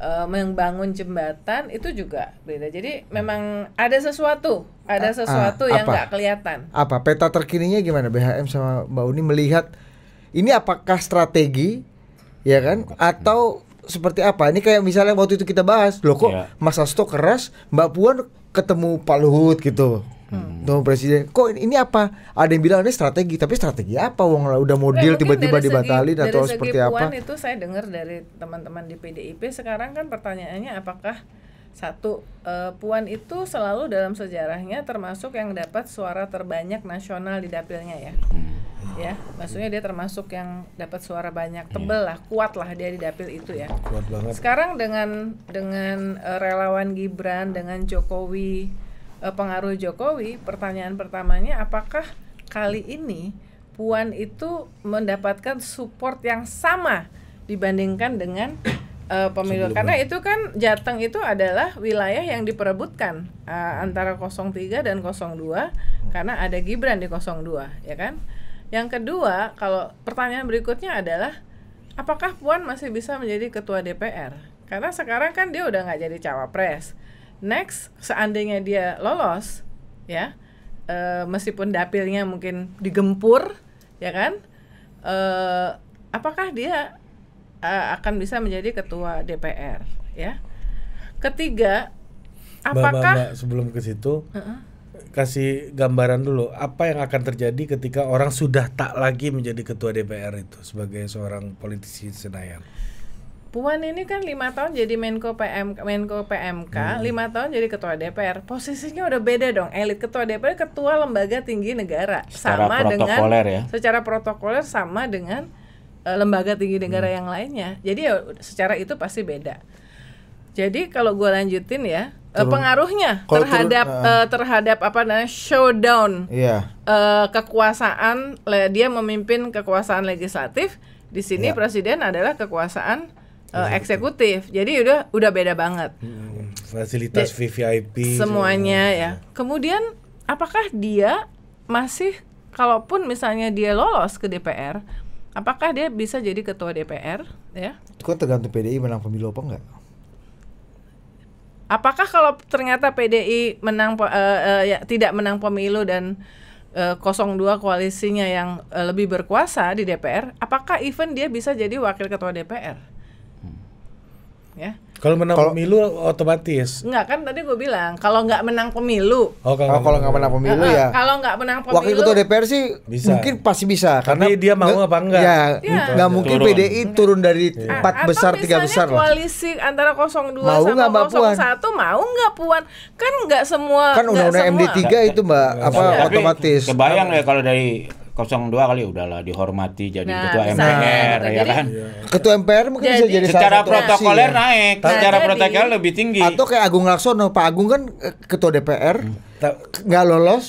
e, membangun jembatan itu juga beda jadi memang ada sesuatu ada ah, sesuatu A, yang nggak kelihatan apa peta terkininya gimana BHM sama Mbak Uni melihat ini apakah strategi ya kan? Atau seperti apa? Ini kayak misalnya waktu itu kita bahas, loh kok ya. Mas Hasto keras, Mbak Puan ketemu Pak Luhut gitu. Hmm. Tuh presiden, kok ini apa? Ada yang bilang ini strategi, tapi strategi apa? Wong udah model deal tiba-tiba dibatalin atau dari seperti Puan apa? itu saya dengar dari teman-teman di PDIP sekarang kan pertanyaannya apakah satu eh, Puan itu selalu dalam sejarahnya termasuk yang dapat suara terbanyak nasional di dapilnya ya. Hmm ya maksudnya dia termasuk yang dapat suara banyak tebel lah kuat lah dia di dapil itu ya kuat banget sekarang dengan dengan uh, relawan Gibran dengan Jokowi uh, pengaruh Jokowi pertanyaan pertamanya apakah kali ini Puan itu mendapatkan support yang sama dibandingkan dengan uh, pemilu karena itu kan Jateng itu adalah wilayah yang diperebutkan uh, antara 03 dan 02 hmm. karena ada Gibran di 02 ya kan yang kedua, kalau pertanyaan berikutnya adalah apakah Puan masih bisa menjadi ketua DPR? Karena sekarang kan dia udah nggak jadi cawapres. Next, seandainya dia lolos, ya, e, meskipun dapilnya mungkin digempur, ya kan? E, apakah dia e, akan bisa menjadi ketua DPR? Ya. Ketiga, apakah? Mbak, mbak, mbak sebelum ke situ. Uh -uh kasih gambaran dulu apa yang akan terjadi ketika orang sudah tak lagi menjadi ketua DPR itu sebagai seorang politisi Senayan. Puan ini kan lima tahun jadi Menko PM Menko PMK, hmm. lima hmm. tahun jadi Ketua DPR. Posisinya udah beda dong. Elit Ketua DPR Ketua Lembaga Tinggi Negara secara sama dengan ya. secara protokoler sama dengan uh, lembaga tinggi negara hmm. yang lainnya. Jadi ya secara itu pasti beda. Jadi kalau gue lanjutin ya, eh, Terum, pengaruhnya terhadap turun, uh, ah. uh, eh, terhadap apa namanya showdown iya. uh, kekuasaan dia memimpin kekuasaan legislatif di sini iya. presiden adalah kekuasaan uh, eksekutif. Jadi udah udah beda banget. Hmm, fasilitas Jadi, VVIP semuanya so. ya. Iya. Kemudian apakah dia masih kalaupun misalnya dia lolos ke DPR, apakah dia bisa jadi ketua DPR ya? Kok tergantung PDI menang pemilu apa enggak? Apakah kalau ternyata PDI menang uh, uh, ya, tidak menang pemilu dan uh, eh, 02 koalisinya yang uh, lebih berkuasa di DPR, apakah even dia bisa jadi wakil ketua DPR? Hmm. Ya. Kalau menang kalo, pemilu otomatis. Enggak kan tadi gue bilang kalau nggak menang pemilu. Oh kalau oh, nggak menang pemilu ya. Kalau nggak menang pemilu. Wakil ketua DPR sih bisa. mungkin pasti bisa karena Tapi dia mau apa enggak? Ya, iya. nggak ya. mungkin turun. PDI iya. turun dari empat ya. besar tiga besar lah. koalisi antara 02 mau sama gak, 01 Puan? mau nggak Puan? Kan nggak semua. Kan undang-undang MD 3 itu Mbak apa otomatis. Kebayang ya kalau dari 02 kali udahlah dihormati jadi nah, ketua MPR nah, gitu. ya kan. Iya. Ketua MPR mungkin jadi, bisa jadi secara protokoler nah. naik, nah, secara jadi. protokoler lebih tinggi. Atau kayak Agung Laksono, Pak Agung kan eh, ketua DPR hmm. nggak hmm. lolos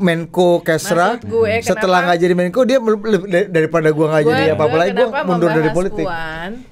Menko Kesra gue, setelah nggak jadi Menko dia daripada gua nggak jadi apa-apa lagi gua mundur dari politik. Puan,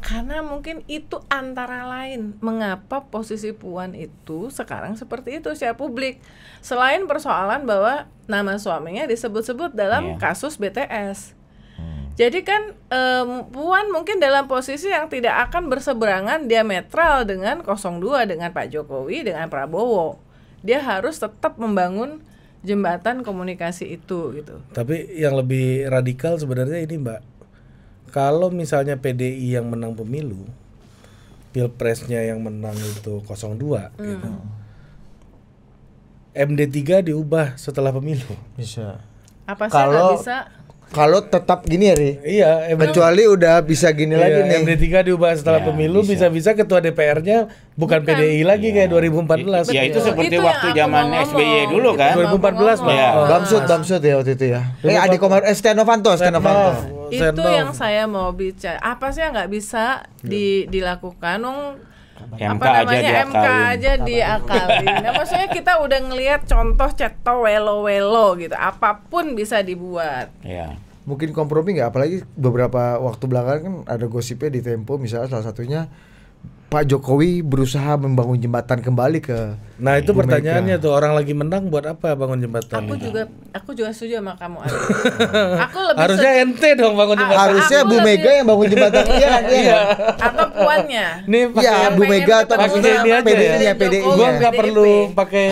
karena mungkin itu antara lain mengapa posisi Puan itu sekarang seperti itu secara publik selain persoalan bahwa nama suaminya disebut-sebut dalam yeah. kasus BTS hmm. jadi kan um, Puan mungkin dalam posisi yang tidak akan berseberangan diametral dengan 02 dengan Pak Jokowi dengan Prabowo dia harus tetap membangun jembatan komunikasi itu gitu tapi yang lebih radikal sebenarnya ini Mbak kalau misalnya PDI yang menang pemilu, pilpresnya yang menang itu 02 hmm. gitu. MD3 diubah setelah pemilu. Bisa. Apa sih kalau bisa? Kalau tetap gini ya, Iya, kecuali udah bisa gini iya, lagi nih. MD3 diubah setelah ya, pemilu bisa-bisa ketua DPR-nya bukan, bukan PDI lagi ya. kayak 2014. Ya, ya itu seperti itu waktu zaman SBY dulu kan. 2014, Bang. Ya. Bamsud, Bamsud ya waktu itu ya. Iya, eh, Adi Komar eh, Steno Fanto, Steno Fanto itu yang saya mau bicara apa sih yang nggak bisa di, dilakukan dong MK apa namanya aja MK aja diakalin. Nah, maksudnya kita udah ngelihat contoh ceto welo-welo gitu. Apapun bisa dibuat. ya. Mungkin kompromi nggak apalagi beberapa waktu belakangan kan ada gosipnya di Tempo misalnya salah satunya Pak Jokowi berusaha membangun jembatan kembali ke Nah, itu Amerika. pertanyaannya tuh orang lagi menang buat apa bangun jembatan? Aku juga aku juga setuju sama kamu. Aku, lebih Harusnya setuju. ente dong bangun jembatan. Harusnya Bu lebih... Mega yang bangun jembatan iya, iya. Atau puannya. Nih ya, Bu Mega atau pakai ini aja. PDI-nya, PDI. Gua nggak perlu pakai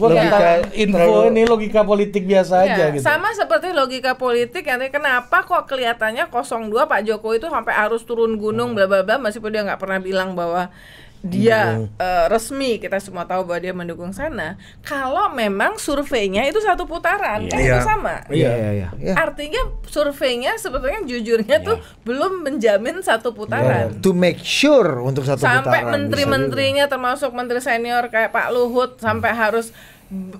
gue logika info terlalu... ini logika politik biasa ya, aja gitu sama seperti logika politik yang kenapa kok kelihatannya 02 Pak Jokowi itu sampai harus turun gunung hmm. bla bla bla meskipun dia nggak pernah bilang bahwa dia uh, resmi kita semua tahu bahwa dia mendukung sana kalau memang surveinya itu satu putaran yeah. kan yeah. itu iya. sama yeah, yeah, yeah, yeah. Iya. artinya surveinya sebetulnya jujurnya yeah. tuh belum menjamin satu putaran yeah. to make sure untuk satu sampai putaran sampai menteri-menterinya termasuk menteri senior kayak Pak Luhut sampai harus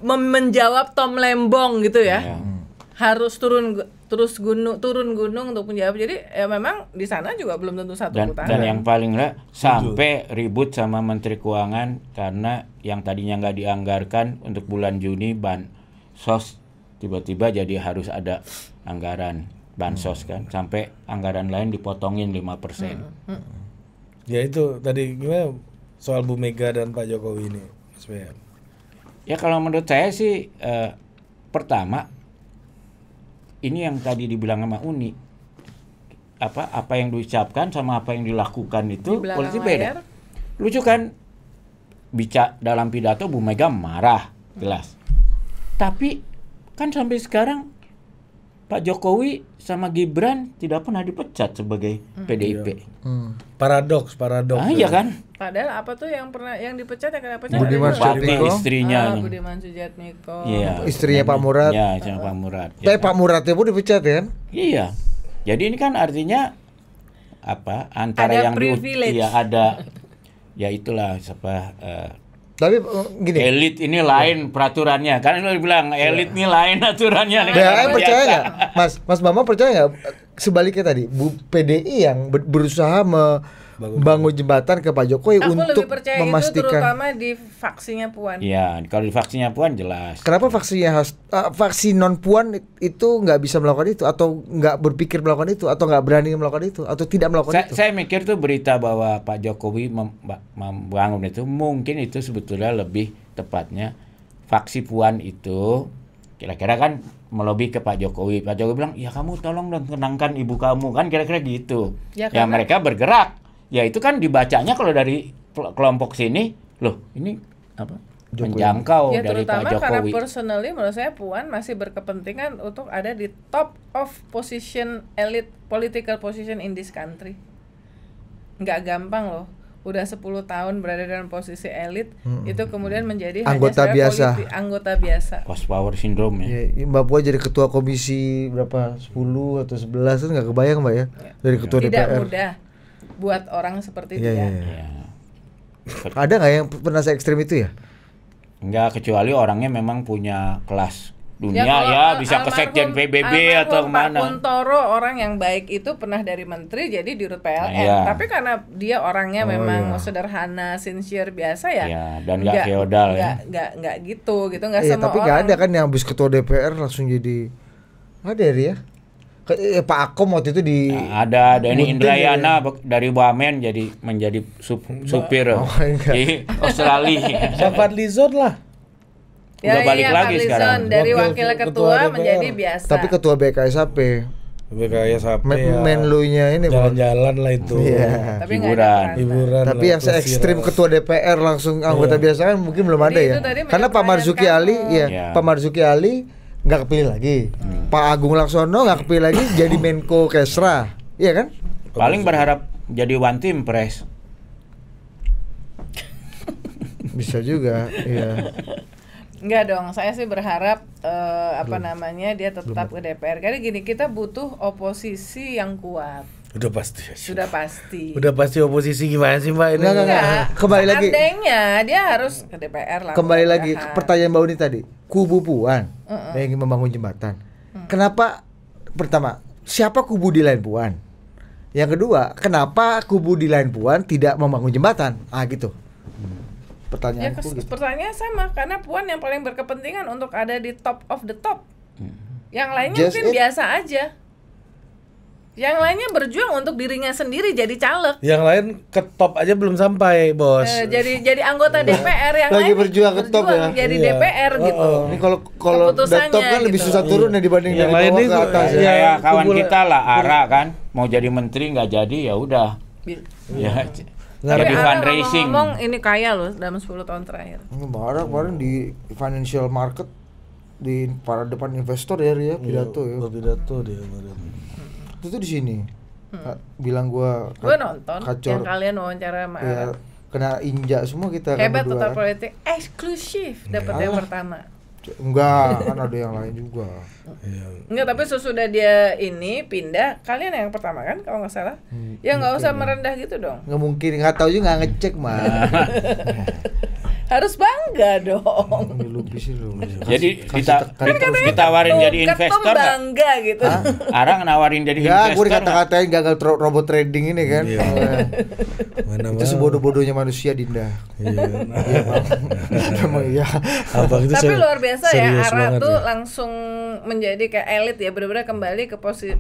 menjawab Tom Lembong gitu ya yeah. harus turun terus gunung turun gunung untuk menjawab jadi ya memang di sana juga belum tentu satu dan, putaran dan yang paling lah sampai ribut sama menteri keuangan karena yang tadinya nggak dianggarkan untuk bulan Juni ban sos tiba-tiba jadi harus ada anggaran bansos kan sampai anggaran lain dipotongin 5% persen hmm, hmm, hmm. ya itu tadi gimana soal Bu Mega dan Pak Jokowi ini Mas ya kalau menurut saya sih eh, pertama ini yang tadi dibilang sama Uni apa apa yang diucapkan sama apa yang dilakukan itu di politik beda lucu kan bicara dalam pidato Bu Mega marah jelas tapi kan sampai sekarang Pak Jokowi sama Gibran tidak pernah dipecat sebagai hmm. PDIP. Iya. Hmm. Paradoks, paradoks. Ah, iya kan? Padahal apa tuh yang pernah yang dipecat yang kenapa? pecat? Budiman Sujatmiko. Istrinya. Ah, Budiman Sujatmiko. Iya. Istrinya Pak Murad. Iya, sama Pak Murad. Tapi Pak Murad itu dipecat ya? Kan? Iya. Jadi ini kan artinya apa? Antara ada yang privilege. Di, ya ada ya itulah apa uh, eh, tapi eh, gini. Elit ini lain peraturannya. Kan lu bilang iya. elit ini lain aturannya. ya, percaya nggak, Mas? Mas Bambang percaya nggak? Sebaliknya tadi, Bu PDI yang berusaha me bangun, bangun jembatan ke Pak Jokowi Aku untuk lebih percaya memastikan itu terutama di vaksinnya Puan. Iya, kalau di vaksinnya Puan jelas. Kenapa vaksinnya harus uh, ah, vaksin non Puan itu nggak bisa melakukan itu atau nggak berpikir melakukan itu atau nggak berani melakukan itu atau tidak melakukan saya, itu? Saya mikir tuh berita bahwa Pak Jokowi membangun itu mungkin itu sebetulnya lebih tepatnya vaksin Puan itu kira-kira kan melobi ke Pak Jokowi. Pak Jokowi bilang, ya kamu tolong dan tenangkan ibu kamu kan kira-kira gitu. Ya, ya mereka bergerak ya itu kan dibacanya kalau dari kelompok sini loh ini apa Jokowi. menjangkau ya, dari Pak Jokowi. karena personally menurut saya Puan masih berkepentingan untuk ada di top of position elite political position in this country. Nggak gampang loh. Udah 10 tahun berada dalam posisi elit, hmm. itu kemudian menjadi anggota biasa. Politi, anggota biasa. Post power syndrome ya. ya. Mbak Puan jadi ketua komisi berapa? 10 atau 11 kan nggak kebayang Mbak ya. ya. Dari ketua Tidak DPR. Tidak mudah buat orang seperti yeah, ya. Yeah, yeah. yeah. Ada nggak yang pernah saya ekstrim itu ya? Enggak, kecuali orangnya memang punya kelas dunia ya, ya bisa ke sekjen PBB atau kemana. Untoro orang yang baik itu pernah dari menteri jadi di PLN. Nah, ya. Tapi karena dia orangnya oh, memang ya. sederhana, sincere biasa ya. ya dan nggak feodal ya. Nggak nggak gitu gitu nggak ya, semua tapi orang. nggak ada kan yang habis ketua DPR langsung jadi ada ya? ke, eh, Pak Akom waktu itu di nah, ada ini Indrayana ya. dari Bamen jadi menjadi sup, supir oh, di Australia. Sahabat Lizard lah. Ya, Udah balik iya, lagi sekarang. Dari wakil, ketua, ketua menjadi biasa. Tapi ketua BKSAP. BKSAP Men ya. Menlunya ini jalan-jalan lah itu. Iya. Tapi hiburan. Kan, hiburan. Tapi yang se ekstrim ketua DPR langsung anggota iya. biasa kan mungkin belum ada ya. Karena kan. iya. Iya. Pak Marzuki Ali, ya, ya. Pak Marzuki Ali nggak kepilih lagi. Hmm. Pak Agung Laksono nggak kepilih lagi jadi Menko Kesra, iya kan? Paling berharap jadi one team press. Bisa juga, iya. Enggak dong, saya sih berharap uh, apa Belum. namanya dia tetap Belum. ke DPR. Karena gini, kita butuh oposisi yang kuat Udah pasti. Sudah pasti. Udah pasti oposisi gimana sih Mbak? Ini enggak, enggak, Kembali lagi. Andainya dia harus ke DPR lah. Kembali lagi ke pertanyaan Mbak Uni tadi. Kubu Puan uh -uh. yang ingin membangun jembatan. Uh Kenapa pertama, siapa kubu di lain Puan? Yang kedua, kenapa kubu di lain Puan tidak membangun jembatan? Ah gitu. Pertanyaan ya, gitu. Pertanyaannya sama karena Puan yang paling berkepentingan untuk ada di top of the top. Mm-hmm. Yang lainnya Just mungkin it. biasa aja yang lainnya berjuang untuk dirinya sendiri jadi caleg. Yang lain ketop aja belum sampai, Bos. Eh, jadi jadi anggota iya. DPR yang lagi lain berjuang ketop. ya. Jadi iya. DPR oh, gitu. Oh. Ini kalau kalau ketop kan gitu. lebih susah turun ya dibanding iya. yang lain bawah ke atas. Ya, ya kawan kumpul, kita lah Ara kan mau jadi menteri nggak jadi ya udah. Iya. Ya. lebih fun fundraising. Ngomong, ngomong ini kaya loh dalam 10 tahun terakhir. Barak barang di financial market di para depan investor ya dia pidato ya. Pidato dia waktu itu di sini hmm. bilang gua gue nonton kacor, yang kalian wawancara sama ya, kena injak semua kita kan hebat total politik eksklusif dapat yang pertama enggak kan ada yang lain juga iya. enggak tapi sesudah dia ini pindah kalian yang pertama kan kalau nggak salah hmm, ya nggak gitu usah merendah gitu dong nggak mungkin nggak tahu juga nggak ngecek mah harus bangga dong. jadi kita ditawarin jadi investor bangga gitu. Arang nawarin jadi investor. Ya, gue dikata-katain gagal robot trading ini kan. Iya. Ya. Mana itu bodoh bodohnya manusia Dinda. Iya. Memang iya, iya. Abang itu Tapi luar biasa ya Ara tuh ya. langsung menjadi kayak elit ya, benar-benar kembali ke posisi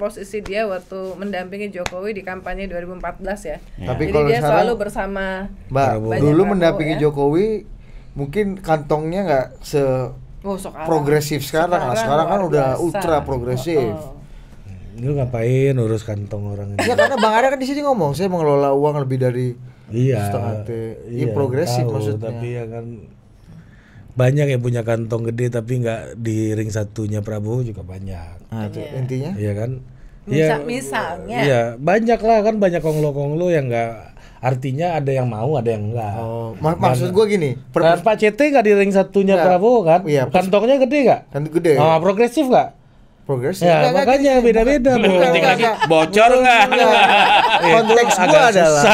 posisi dia waktu mendampingi Jokowi di kampanye 2014 ya. Tapi kalau dia selalu bersama Mbak, dulu mendampingi ya. Jokowi Jokowi mungkin kantongnya nggak se oh, progresif sekarang. Sekarang, sekarang kan udah biasa. ultra progresif. Oh, oh. Lu ngapain urus kantong orang ini? Ya karena Bang Arya kan di sini ngomong saya mengelola uang lebih dari iya, setengah T. Iya, ya, progresif tahu, maksudnya. Tapi ya kan banyak yang punya kantong gede tapi nggak di ring satunya Prabowo juga banyak. Nah, itu iya. intinya? Iya kan? Misal, ya, misalnya. Iya, banyak lah kan banyak konglo-konglo yang nggak Artinya ada yang mau, ada yang enggak. Oh, maksud gue gini. Per nah, Pak CT gak di ring satunya enggak. Prabowo kan? Iya, Kantongnya gede gak? Kantong gede. Oh, progresif gak? progresif. Ya, makanya beda-beda. bocor nggak? Iya. Konteks gue adalah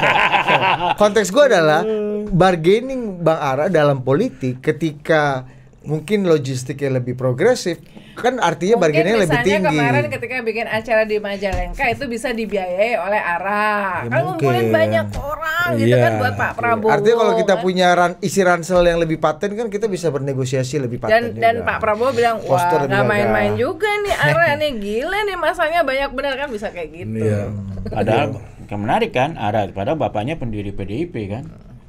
konteks gue adalah bargaining Bang Ara dalam politik ketika mungkin logistiknya lebih progresif kan artinya bargainnya lebih tinggi. kemarin ketika bikin acara di Majalengka itu bisa dibiayai oleh Arah. Ya, kan ngumpulin banyak orang yeah. gitu iya. kan buat Pak Prabowo. Artinya kalau kita kan. punya ran, isi ransel yang lebih paten kan kita bisa bernegosiasi lebih paten. Dan, dan Pak Prabowo bilang wah nggak main-main juga nih Arah nih gila nih masanya banyak benar kan bisa kayak gitu. Iya. Padahal iya. menarik kan Arah padahal bapaknya pendiri PDIP kan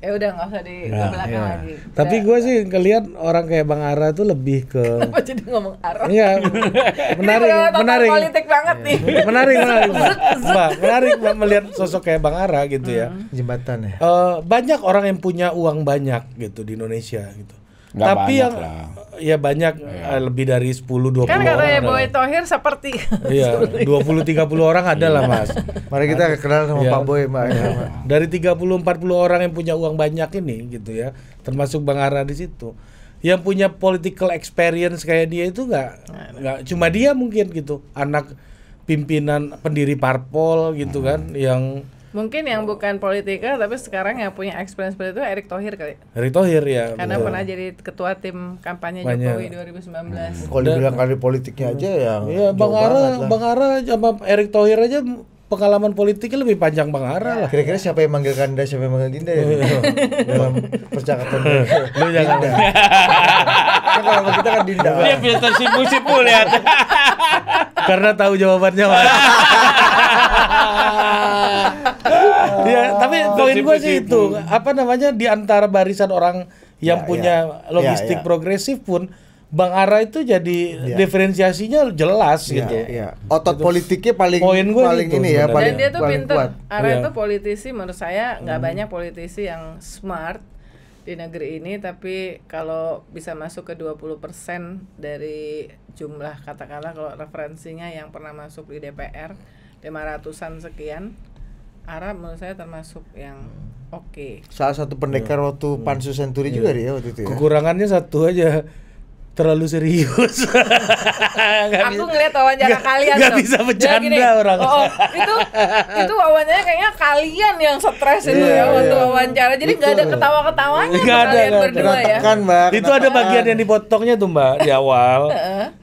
ya udah nggak usah di nah, belakang ya. lagi. Tapi gue sih ngeliat orang kayak Bang Ara tuh lebih ke. Kenapa jadi ngomong Ara? Iya. menarik, menarik. Politik banget nih. Iya. menarik, menarik. Mbak, menarik melihat sosok kayak Bang Ara gitu ya. Hmm. Jembatan ya. Uh, banyak orang yang punya uang banyak gitu di Indonesia gitu tapi yang lah. ya banyak ya. lebih dari 10 20 kan orang. Kan Boy Tohir seperti iya, 20 30 orang ada lah, iya. Mas. Mari kita kenal sama ya. Pak Boy, Pak. Ya. Dari 30 40 orang yang punya uang banyak ini gitu ya, termasuk Bang Ara di situ. Yang punya political experience kayak dia itu nggak nggak cuma dia mungkin gitu, anak pimpinan pendiri parpol gitu hmm. kan yang Mungkin yang bukan politikal tapi sekarang yang punya experience seperti itu Erick Thohir kali. Erick Thohir ya. Karena betul. pernah jadi ketua tim kampanye Banyak. Jokowi 2019. Hmm. Kalau dibilang kali politiknya aja ya. Iya, Bang Ara, Bang Ara sama Erick Thohir aja pengalaman politiknya lebih panjang Bang Aral. lah. Kira-kira siapa yang manggil Kanda, siapa yang manggil Dinda ya? dalam percakapan. Lu jangan. Kan kalau kita kan Dinda. Dia biasa sibuk-sibuk lihat. Karena tahu jawabannya. Iya, tapi ah, poin gue sih itu apa namanya di antara barisan orang yang ya, punya ya. logistik ya, progresif pun Bang Ara itu jadi yeah. diferensiasinya jelas yeah, gitu. Yeah. Gitu. Otot gitu. politiknya paling Poin gue paling gitu, ini ya paling Dan dia tuh paling pinter. Ara yeah. itu politisi menurut saya nggak hmm. banyak politisi yang smart di negeri ini tapi kalau bisa masuk ke 20% dari jumlah katakanlah kalau referensinya yang pernah masuk di DPR 500-an sekian Ara menurut saya termasuk yang oke. Okay. Salah satu pendekar iya. waktu Pansus Senturi iya. juga dia waktu itu ya. Kekurangannya satu aja terlalu serius. aku ngeliat wawancara gak, kalian gak bisa bercanda orang. Oh, oh, itu itu wawancaranya kayaknya kalian yang stres yeah, itu iya, ya yeah. wawancara. Jadi nggak ada ketawa-ketawanya gak ada, kalian gak, berdua ya. Kan, mbak, itu ada bagian yang dipotongnya tuh Mbak di awal.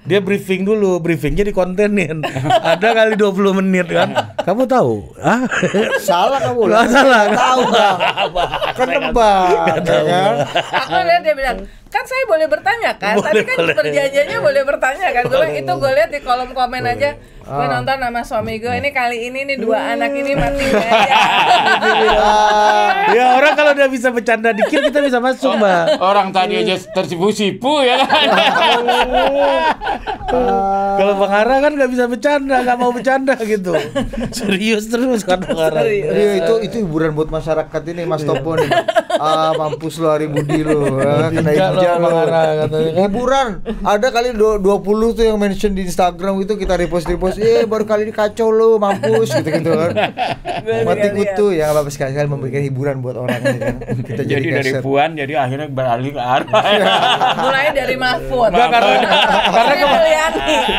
Dia briefing dulu, briefingnya di kontenin. ada kali 20 menit kan. Kamu tahu? Ah, salah kamu. Lah, salah. Tahu, Bang. Kan, ya kan Aku lihat dia bilang, kan saya boleh bertanya kan boleh, tadi kan boleh. perjanjiannya boleh bertanya kan gue itu gue lihat di kolom komen boleh. aja ah. gue nonton sama suami gue ini kali ini nih dua anak ini mati ya. Kan kalau udah bisa bercanda dikit kita bisa masuk, Mbak. Orang tadi aja tersipu-sipu ya kan. Ah. kalau Bang Ara kan nggak bisa bercanda, nggak mau bercanda gitu. Serius terus kan Bang Ara. Iya, itu itu hiburan buat masyarakat ini Mas iya. Topo nih. Ah, mampus lu hari Budi lo. Ah, kena hijau lo. Kan. Hiburan. Ada kali 20 tuh yang mention di Instagram itu kita repost-repost. Eh, iya, baru kali ini kacau lo, mampus gitu-gitu kan. Mati kutu ya apa-apa sekali-sekali memberikan hiburan buat orang. Kan, ya kan? kita jadi, jadi dari Puan jadi akhirnya beralih ke Arman mulai dari Mahfud Enggak, karena karena, kema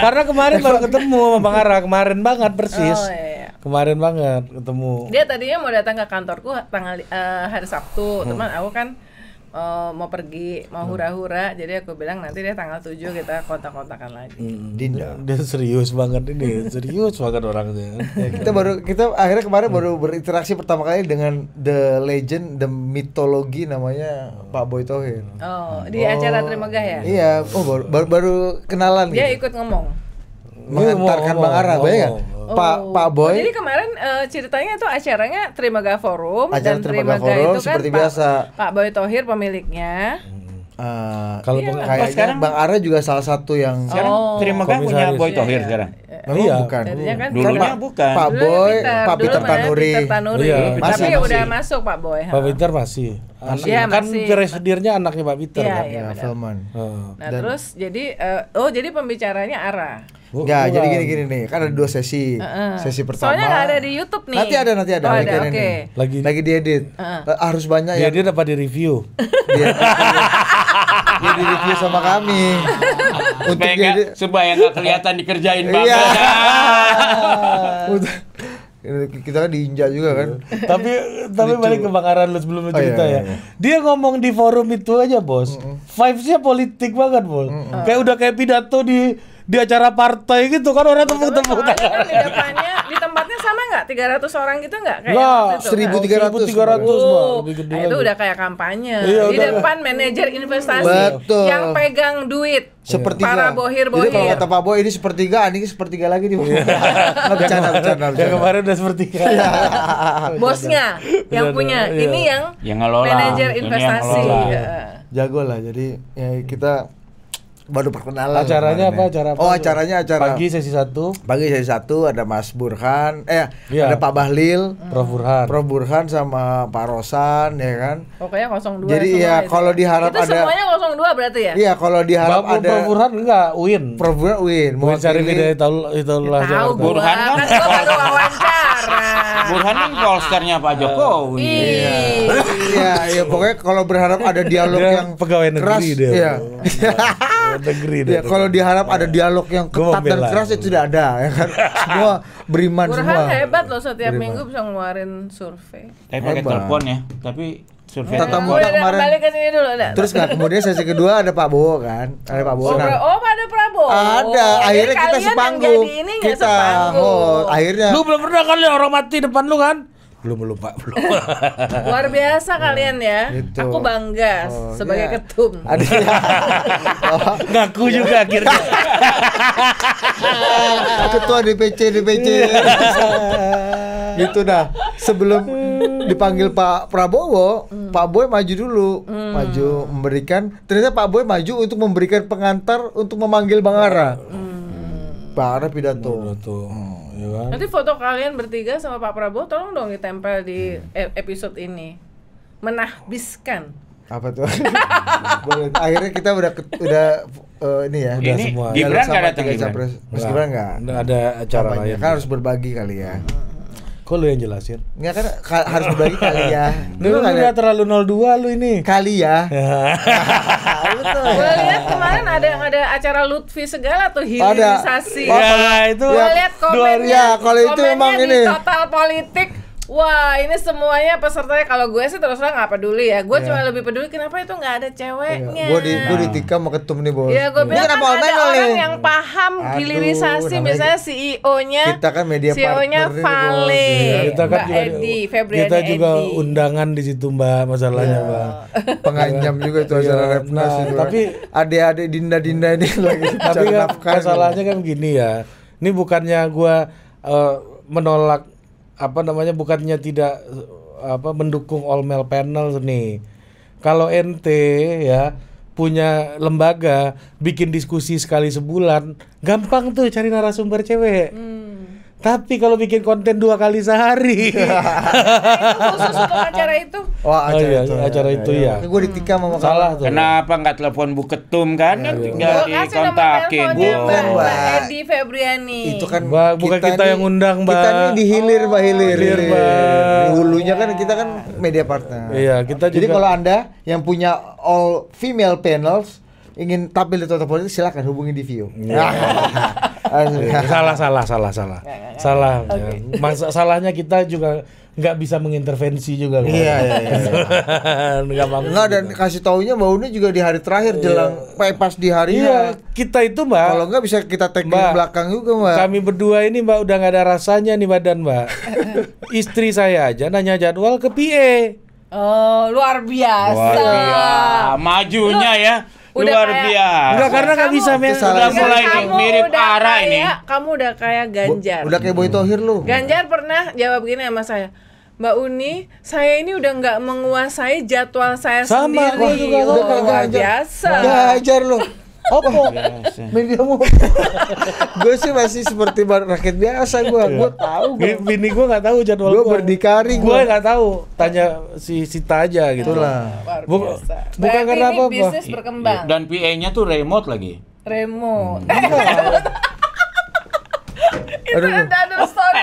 karena kemarin baru ketemu sama Bang Ara kemarin banget persis oh, iya, iya kemarin banget ketemu. Dia tadinya mau datang ke kantorku tanggal uh, hari Sabtu, hmm. teman aku kan uh, mau pergi mau hmm. hura-hura jadi aku bilang nanti deh tanggal 7 kita kontak-kontakan lagi hmm, hmm Dinda dia serius banget ini serius banget orangnya ya, kita hmm. baru kita akhirnya kemarin hmm. baru berinteraksi pertama kali dengan the legend the mitologi namanya Pak Boy Tohir oh di oh, acara terima ya iya oh baru baru, baru kenalan dia gitu. ikut ngomong Iya, mengantarkan Bang Ara, bayangkan? Oh. Pak Pak oh, Boy. Oh, jadi kemarin uh, ceritanya itu acaranya terima ga Forum Acara dan Terima Forum itu kan seperti Pak, biasa. Pak Boy Tohir pemiliknya. Uh, kalau iya, bang, kayaknya Bang Ara juga salah satu yang sekarang oh. terima kasih punya Boy Tohir iya, iya. sekarang. Eh, Memang iya. bukan. kan dulunya karena bukan. Pak Boy, Peter, Pak Peter Tanuri. Iya. Tapi masih. udah masuk Pak Boy. Ha. Pak Peter masih. Iya, masih. Ya, kan presidirnya anaknya Pak Peter ya, kan. Iya, ya, Nah, Dan, terus jadi uh, oh jadi pembicaranya Ara. Enggak, jadi gini-gini nih. Kan ada dua sesi. Uh, uh. Sesi pertama. Soalnya gak ada di YouTube nih. Nanti ada, nanti ada. Oh, ada, oke. Okay. Lagi lagi diedit. Uh. harus banyak ya. Jadi apa di review? Dia di review sama kami. Untuk supaya nggak kelihatan dikerjain iya. banget. kita kan diinjak juga kan. Iya. tapi tapi balik ke Bang lu sebelum oh, iya, cerita ya. iya, iya, ya. Dia ngomong di forum itu aja, Bos. Mm -mm. Vibes-nya politik banget, Bos. Mm Kayak udah kayak pidato di di acara partai gitu kan orang tepuk-tepuk kan tangan. Di depannya tempatnya sama nggak? 300 orang gitu nggak kayak Lah, seribu tiga ratus tiga ratus itu oh, nah, udah kayak kampanye iya, di depan manajer investasi Betul. yang pegang duit sepertiga. Para bohir bohir. Jadi kalau kata Pak Boy ini sepertiga, ini sepertiga lagi nih. Nggak iya. nah, bercanda, bercanda, bercanda. Yang kemarin udah sepertiga. Iya. Iya. Bosnya yang punya, ini yang, yang manajer investasi. Jago lah, jadi ya kita baru perkenalan. Acaranya apa? Ya. Acara apa? Oh, acaranya acara pagi sesi satu. Pagi sesi satu ada Mas Burhan, eh ya. ada Pak Bahlil, hmm. Prof Burhan, Prof Burhan sama Pak Rosan, ya kan? Pokoknya kosong dua. Jadi ya kalau ya. diharap itu semuanya kosong dua berarti ya? Iya, kalau diharap ada Prof Burhan enggak win. Prof Burhan win. Mau cari video itu itu ya lah Tahu Burhan kan. kan Burhan kan polsternya Pak Jokowi. Iya. iya. Iya, pokoknya kalau berharap ada dialog yang pegawai negeri dia. Iya. negeri. Ya, kalau diharap ada iya. dialog yang ketat dan keras itu ya tidak ada ya kan. Semua beriman Burhan semua. hebat loh setiap beriman. minggu bisa ngeluarin survei. Tapi pakai telepon ya. Tapi survei. Tata muka kemarin. ke sini dulu dah. Terus nggak kemudian sesi kedua ada Pak Bowo kan? Ada Pak Bowo. Oh, nah. oh ada Prabowo. Ada. Akhirnya kita sepanggung. Kita. Oh, akhirnya. Lu belum pernah kali orang mati depan lu kan? belum belum pak belum luar biasa kalian ya nah, gitu. aku bangga oh, sebagai yeah. ketum Adiknya. ngaku juga akhirnya ketua DPC DPC gitu dah sebelum dipanggil Pak Prabowo hmm. Pak Boy maju dulu hmm. maju memberikan ternyata Pak Boy maju untuk memberikan pengantar untuk memanggil Bang Ara hmm. Bang Ara pidato, pidato. Hmm ya kan? Nanti foto kalian bertiga sama Pak Prabowo tolong dong ditempel di hmm. episode ini. Menahbiskan. Apa tuh? Akhirnya kita udah udah uh, ini ya, ini udah semua. Gibran enggak datang Gibran. Mas Gibran enggak? Enggak ada acara lain. Kan harus berbagi kali ya. Hmm. Kok lu yang jelasin? Enggak kan ka harus berbagi kali ya. Lu, lu enggak terlalu 02 lu ini. Kali ya. Betul. Gua lihat kemarin ada yang ada acara Lutfi segala tuh oh, hilirisasi. Ada. Ya, itu. Gua lihat komennya. Ya, kalau itu memang ini. Total politik Wah ini semuanya pesertanya kalau gue sih terus terang apa peduli ya. Gue yeah. cuma lebih peduli kenapa itu nggak ada ceweknya. Iya. Gue di gue tika mau ketum nih bos. Ya gue bilang kan ada orang nih. yang paham hilirisasi misalnya CEO-nya. Kita kan media CEO-nya Vale. Ya, kita kan Mbak juga Edi, Febriani Kita juga undangan di situ Mbak masalahnya yeah. Mbak. Penganyam juga itu iya, acara Repnas nah, itu. Tapi adik-adik Dinda-Dinda ini lagi tapi kan masalahnya kan gini ya. Ini bukannya gue uh, menolak apa namanya bukannya tidak apa mendukung all male panel nih. Kalau NT ya punya lembaga bikin diskusi sekali sebulan, gampang tuh cari narasumber cewek. Hmm tapi kalau bikin konten dua kali sehari. khusus untuk acara itu. Wah, oh, acara oh, iya, itu. Ya. Acara ya, itu ya. Iya. ya. Gue ditikam sama Salah tuh. Kenapa nggak telepon Bu Ketum kan? Ya, Tinggal dikontakin. Bukan, Mbak Edi Febriani. Itu kan bukan kita, kita yang undang, Mbak. Kita ini oh, hilir, Mbak Hilir. Hilir, Hulunya kan kita kan media partner. Iya, kita Jadi kalau Anda yang punya all female panels ingin tampil di Toto Politik silakan hubungi di View. Yeah. Iya, salah salah salah salah. Salah. Okay. Ya. salahnya kita juga nggak bisa mengintervensi juga kan. Iya iya iya. mampu. dan juga. kasih taunya mbak Uni juga di hari terakhir iya. jelang iya. pas di hari Iya, ya. kita itu, Mbak. Kalau nggak bisa kita tag mbak, belakang juga, Mbak. Kami berdua ini, Mbak, udah nggak ada rasanya nih badan, Mbak. Istri saya aja nanya jadwal ke PA. Oh, luar biasa. Luar biasa. Majunya Lu, ya. Udah luar kayak, biasa. Enggak karena nggak bisa men. Udah mulai kamu mirip arah ini. Kamu udah kayak Ganjar. udah kayak Boy Tohir lu. Ganjar pernah jawab gini sama saya. Mbak Uni, saya ini udah nggak menguasai jadwal saya Sama, sendiri. Sama, juga luar biasa. Ganjar lu. Opo. Oh, iya Media gue sih masih seperti rakyat biasa gue. Iya. Gue tahu. Gua. Bini gue nggak tahu jadwal gue. Gue berdikari. Gue nggak tahu. Tanya si Sita aja gitu lah. Nah, bukan karena apa apa. Bisnis iya. berkembang. Dan PA-nya tuh remote lagi. Remote. Hmm. Itu ada story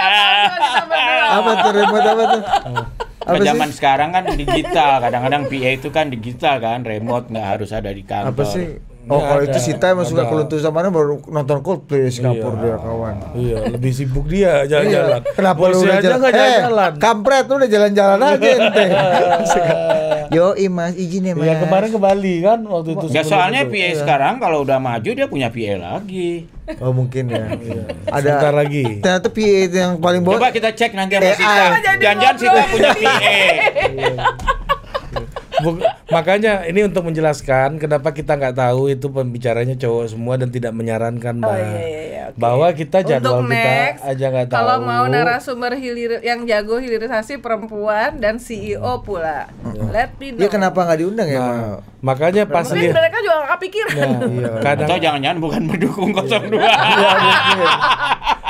apa tuh remote apa tuh? Nah, apa zaman sekarang kan digital kadang-kadang PA itu kan digital kan remote nggak harus ada di kantor apa sih Oh kalau itu Sita emang suka keluntur sama baru nonton Coldplay di Singapura iya. dia kawan. Iya lebih sibuk dia jalan-jalan. Iya. Kenapa Bos lu udah jalan? Hey, eh, jalan kampret lu udah jalan-jalan aja iya. ente. Yo Imas izin ya iya, Mas. Ya kemarin ke Bali kan waktu itu. Ya soalnya PA iya. sekarang kalau udah maju dia punya PA lagi. Oh mungkin ya. Ada Sebentar lagi. Ternyata PA yang paling bawah. Coba kita cek nanti sama Sita. janjian Sita punya PA makanya ini untuk menjelaskan kenapa kita nggak tahu itu pembicaranya cowok semua dan tidak menyarankan oh, mbak. Oh, iya, iya. iya okay. bahwa kita jadwal Untuk kita aja nggak tahu. Kalau mau narasumber hilir yang jago hilirisasi perempuan dan CEO pula. Hmm. Let me iya, know. Ya kenapa nggak diundang ya? Nah, makanya pas Mungkin dia, mereka juga nggak pikiran, Nah, iya. iya, kadang, Atau jangan-jangan bukan mendukung 02. Iya,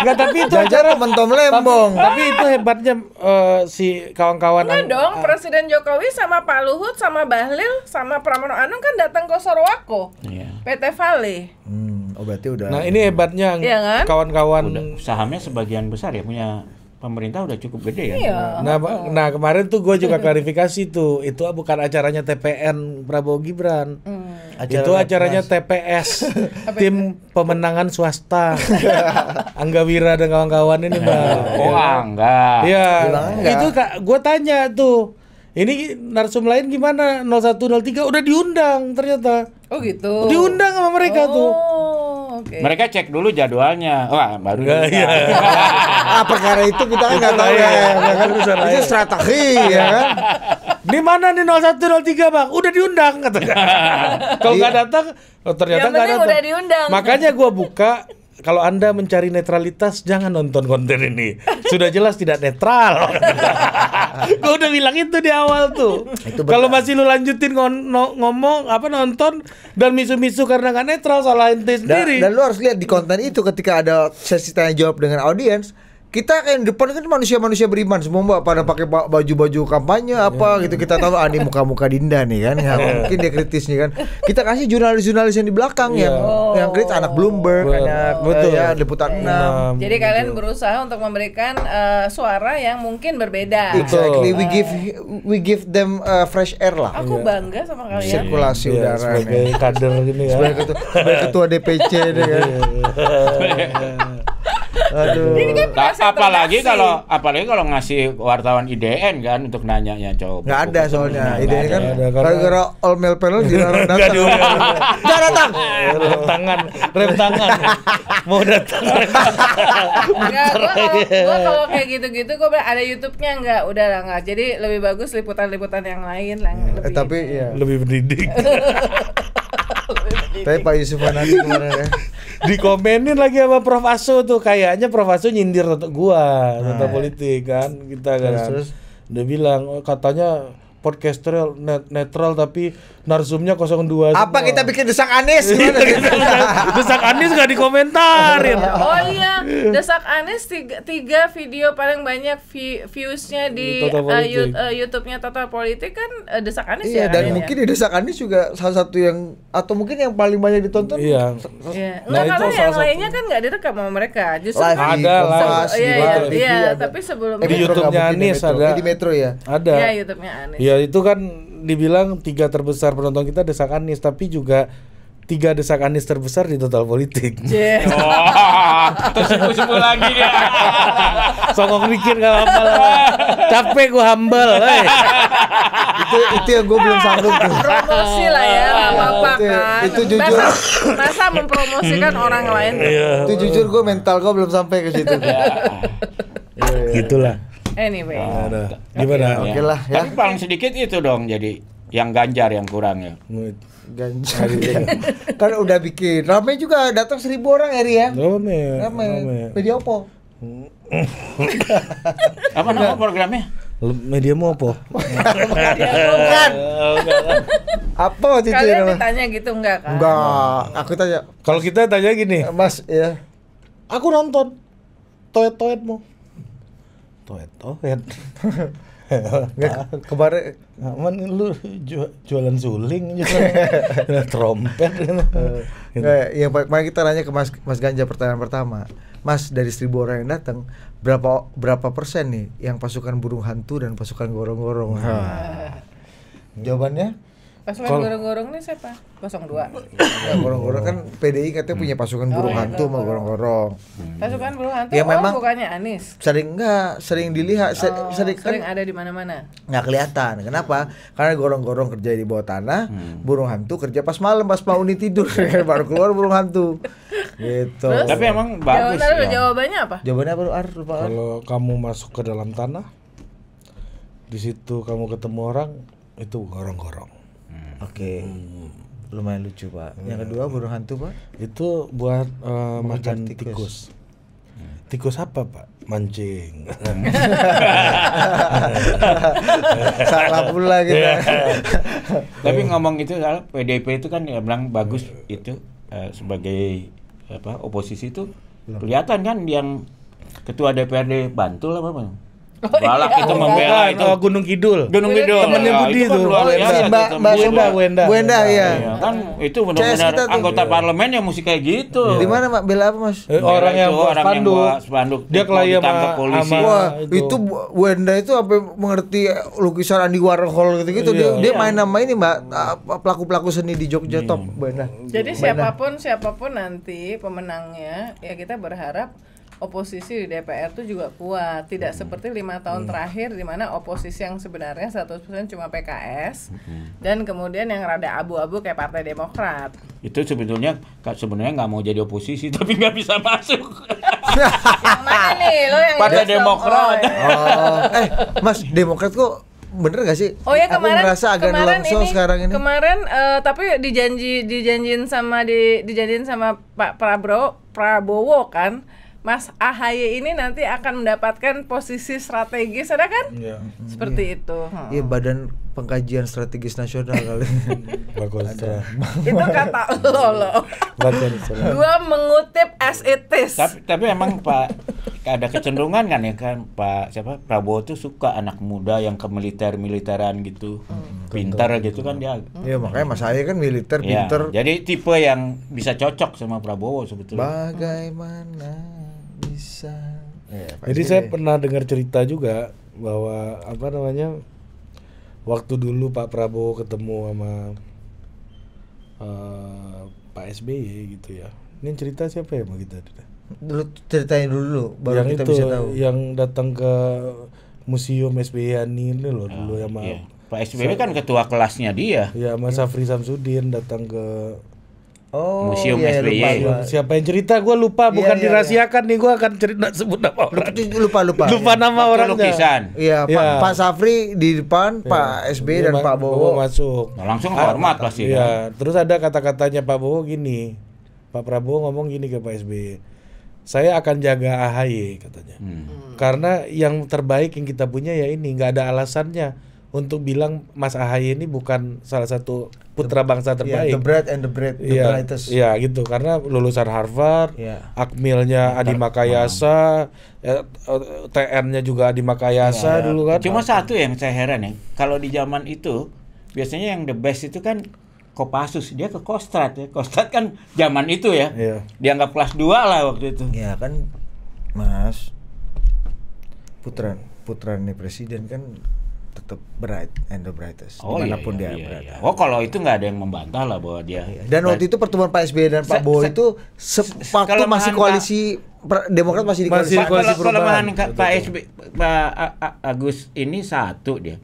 Enggak iya, tapi itu acara mentom lembong. Tapi, tapi itu hebatnya uh, si kawan-kawan. Enggak dong, uh, Presiden Jokowi sama Pak Luhut sama Bahlil sama Pramono Anung kan datang ke Sorowako. Iya. PT Vale. Hmm. Oh berarti udah. Nah ini hebatnya ya, kawan-kawan sahamnya sebagian besar ya punya pemerintah udah cukup gede ya. Iya. Nah, nah kemarin tuh gue juga klarifikasi tuh itu bukan acaranya TPN Prabowo Gibran, hmm. Acara itu acaranya mas. TPS tim pemenangan swasta Angga Wira dan kawan-kawan ini mbak. Oh ya. Angga. Iya. Itu kak gue tanya tuh. Ini narsum lain gimana? 0103 udah diundang ternyata. Oh gitu. Diundang sama mereka oh. tuh okay. Mereka cek dulu jadwalnya. Wah, baru ya. Iya. iya. ah, perkara itu kita kan nggak tahu ya. ya. Itu iya. strategi ya kan. Di mana nih 0103 bang? Udah diundang katanya. Kalau nggak datang, oh, ternyata nggak datang. Udah diundang. Makanya gue buka kalau Anda mencari netralitas, jangan nonton konten ini. Sudah jelas tidak netral. Gue udah bilang itu di awal tuh. Kalau masih lu lanjutin ngomong apa nonton dan misu-misu karena gak netral salah ente sendiri. Dan, dan lu harus lihat di konten itu ketika ada sesi tanya jawab dengan audiens kita kan depan kan manusia-manusia beriman semua mbak pada pakai baju-baju kampanye apa yeah. gitu kita tahu ah muka-muka Dinda nih kan ya, iya. mungkin dia kritis nih kan kita kasih jurnalis-jurnalis yang di belakang ya yang oh. yang kritis anak Bloomberg oh. anak eh, Betul. ya liputan iya. yeah. jadi gitu. kalian berusaha untuk memberikan uh, suara yang mungkin berbeda exactly we nah. give we give them uh, fresh air lah aku yeah. bangga sama kalian sirkulasi yeah, udara sebagai nih. kader gini ya sebagai ketua, sebagai ketua DPC deh kan iya, Aduh. Kan apalagi kalau apalagi kalau ngasih wartawan IDN kan untuk ya coba. Enggak ada soalnya. IDN kan gara-gara all male panel dilarang datang. Enggak datang. tangan, rem tangan. Mau datang. Enggak, kalau kayak gitu-gitu gua ada YouTube-nya enggak, udah lah enggak. Jadi lebih bagus liputan-liputan yang lain lah. Hmm, eh, tapi ya lebih mendidik. Tapi Pak Yusuf Hanani kemarin ya. Dikomenin lagi sama Prof Asu tuh kayaknya Prof Asu nyindir tentang gua, nah, tentang ya. politik kan kita kan. Terus, terus. bilang katanya podcaster net netral tapi narsumnya 02 apa kita bikin desak Anis iya, desak Anis gak dikomentarin oh iya desak Anis tiga, tiga video paling banyak viewsnya di uh, YouTube-nya Total Politik kan uh, desak Anis iya, ya dan ya? mungkin di desak Anis juga salah satu yang atau mungkin yang paling banyak ditonton iya, iya. Nah, itu karena yang lainnya kan gak direkam sama mereka justru live ada live iya, iya, iya, tapi sebelumnya di YouTube-nya Anis ada di Metro ya ada ya YouTube-nya Anis iya. Ya itu kan dibilang tiga terbesar penonton kita desak Anies, tapi juga tiga desak Anies terbesar di total politik. Yeah. Oh, terus lagi dia. Songong mikir gak apa-apa lah. Capek gue humble. Hey. Eh. itu itu yang gue belum ah, sanggup. Tuh. Promosi lah ya, apa apa-apa kan. Itu jujur. Masa, masa mempromosikan orang lain. Itu jujur gue mental gue iya. belum sampai ke situ. Gitulah. Anyway. Gimana? Oke okay lah ya. ya. Tapi paling sedikit itu dong jadi yang ganjar yang kurang ya. Ganjar. kan udah bikin ramai juga datang seribu orang Eri ya. Ramai. Ramai. Media apa? apa nama programnya? Media mau apa? Bukan. apa itu? Kalian ditanya gitu enggak kan? Enggak. Aku tanya. Kalau kita tanya gini, Mas ya. Aku nonton toet-toetmu toet toet Nggak, kemarin aman lu jualan suling jualan gitu. trompet gitu. Eh, gitu. Nggak, yang kita nanya ke Mas Mas Ganja pertanyaan pertama. Mas dari seribu orang yang datang berapa berapa persen nih yang pasukan burung hantu dan pasukan gorong-gorong? Nah. Jawabannya? Pasukan gorong-gorong ini siapa? 02. Nah, iya, gorong-gorong kan PDI katanya punya pasukan oh, burung oh, iya, hantu sama gorong-gorong. Pasukan burung hantu. Ya oh, memang bukannya Anis. Sering enggak, sering dilihat, ser oh, sering, kan sering ada di mana-mana. Enggak kelihatan. Kenapa? Karena gorong-gorong kerja di bawah tanah, hmm. burung hantu kerja pas malam pas mau uni tidur baru keluar burung hantu. Gitu. Terus, Tapi emang bagus. Jawab, ya. jawabannya apa? Jawabannya apa, Ar? Lupa, Ar. Kalau kamu masuk ke dalam tanah, di situ kamu ketemu orang, itu gorong-gorong. Oke. Okay. Hmm. Lumayan lucu pak. Yang iya. kedua burung hantu pak? Itu buat uh, makan tikus. tikus. Hmm. Tikus apa pak? Mancing. salah pula kita. Iya. Tapi ngomong itu PDIP itu kan ya bilang bagus itu uh, sebagai apa oposisi itu kelihatan kan yang ketua DPRD Bantul apa bang? Oh, iya. Balak itu membela itu. Oh, Gunung Kidul. Gunung iya. Kidul. Temennya ya, Budi itu. oh, iya, Mbak Mbak Soba Wenda. Wenda nah, iya. iya. Kan itu benar-benar anggota iya. parlemen yang mesti kayak gitu. Di mana Mbak bela apa Mas? Eh, orang yang bawa spanduk. spanduk. Dia kelaya sama polisi. Wah, itu Wenda itu apa mengerti lukisan Andi Warhol gitu-gitu. Dia dia main nama ini Mbak pelaku-pelaku seni di Jogja top Wenda. Jadi siapapun siapapun nanti pemenangnya ya kita berharap oposisi di DPR itu juga kuat tidak hmm. seperti lima tahun hmm. terakhir di mana oposisi yang sebenarnya 100% cuma PKS hmm. dan kemudian yang rada abu-abu kayak Partai Demokrat itu sebetulnya sebenarnya nggak mau jadi oposisi tapi nggak bisa masuk yang mana nih lo yang Partai Demokrat oh, iya. oh, eh Mas Demokrat kok bener gak sih? Oh ya kemarin Aku merasa agak kemarin ini, sekarang ini. Kemarin uh, tapi dijanji dijanjin sama di dijanjin sama Pak Prabowo Prabowo kan Mas Ahaye ini nanti akan mendapatkan posisi strategis, ada kan? Ya. Seperti ya. itu. Iya, hmm. Badan Pengkajian Strategis Nasional kali. Bagus. itu kata lo lo. Bagus. Gua mengutip as it is. Tapi, tapi emang Pak ada kecenderungan kan ya kan Pak siapa Prabowo tuh suka anak muda yang ke militer militeran gitu. Hmm. Pintar gitu kan dia. Hmm. Iya, makanya Mas Ahaye kan militer, ya. pintar. Jadi tipe yang bisa cocok sama Prabowo sebetulnya. Bagaimana? bisa. Ya, Jadi saya pernah dengar cerita juga bahwa apa namanya waktu dulu Pak Prabowo ketemu sama uh, Pak SBY gitu ya. Ini cerita siapa ya begitu Dulu ceritain dulu baru yang kita itu, bisa tahu. Yang datang ke museum SBY ini loh dulu yang ah, ya Pak SBY kan ketua kelasnya dia. ya Mas iya. Safri Samsudin datang ke Oh, Museum iya, iya SBY. Siapa yang cerita? Gue lupa, iya, bukan iya, iya, dirahasiakan iya. nih. Gue akan cerita sebut nama orang. Lupa, lupa. Lupa iya. nama orang. Lukisan. Iya, ya. Pak, Safri di depan, ya. Pak SBY iya, dan Pak Bowo masuk. Nah, langsung hormat ah, pasti. Iya. Kan? Terus ada kata-katanya Pak Bowo gini. Pak Prabowo ngomong gini ke Pak SBY. Saya akan jaga AHY katanya. Hmm. hmm. Karena yang terbaik yang kita punya ya ini, nggak ada alasannya untuk bilang Mas Ahaye ini bukan salah satu putra bangsa terbaik. Yeah, the bread and the bread, the yeah, brightest. Iya yeah, gitu, karena lulusan Harvard, yeah. akmilnya Adi Makayasa, wow. Eh, eh, TN-nya juga Adi Makayasa yeah. dulu kan. Cuma satu yang saya heran ya, kalau di zaman itu biasanya yang the best itu kan Kopassus, dia ke Kostrad ya. Kostrad kan zaman itu ya. Yeah. Dianggap kelas dua lah waktu itu. Iya yeah, kan Mas Putra putra nih presiden kan tetap bright and the brightest oh, iya, dimanapun iya, iya, dia iya, berada. Iya. Oh kalau itu nggak ada yang membantah lah bahwa dia. Iya, iya. Dan waktu itu pertemuan Pak SBY dan Pak Bowo itu sepatu masih koalisi Demokrat masih di koalisi, koalisi kalau, kelemahan Pak SBY Pak Agus ini satu dia.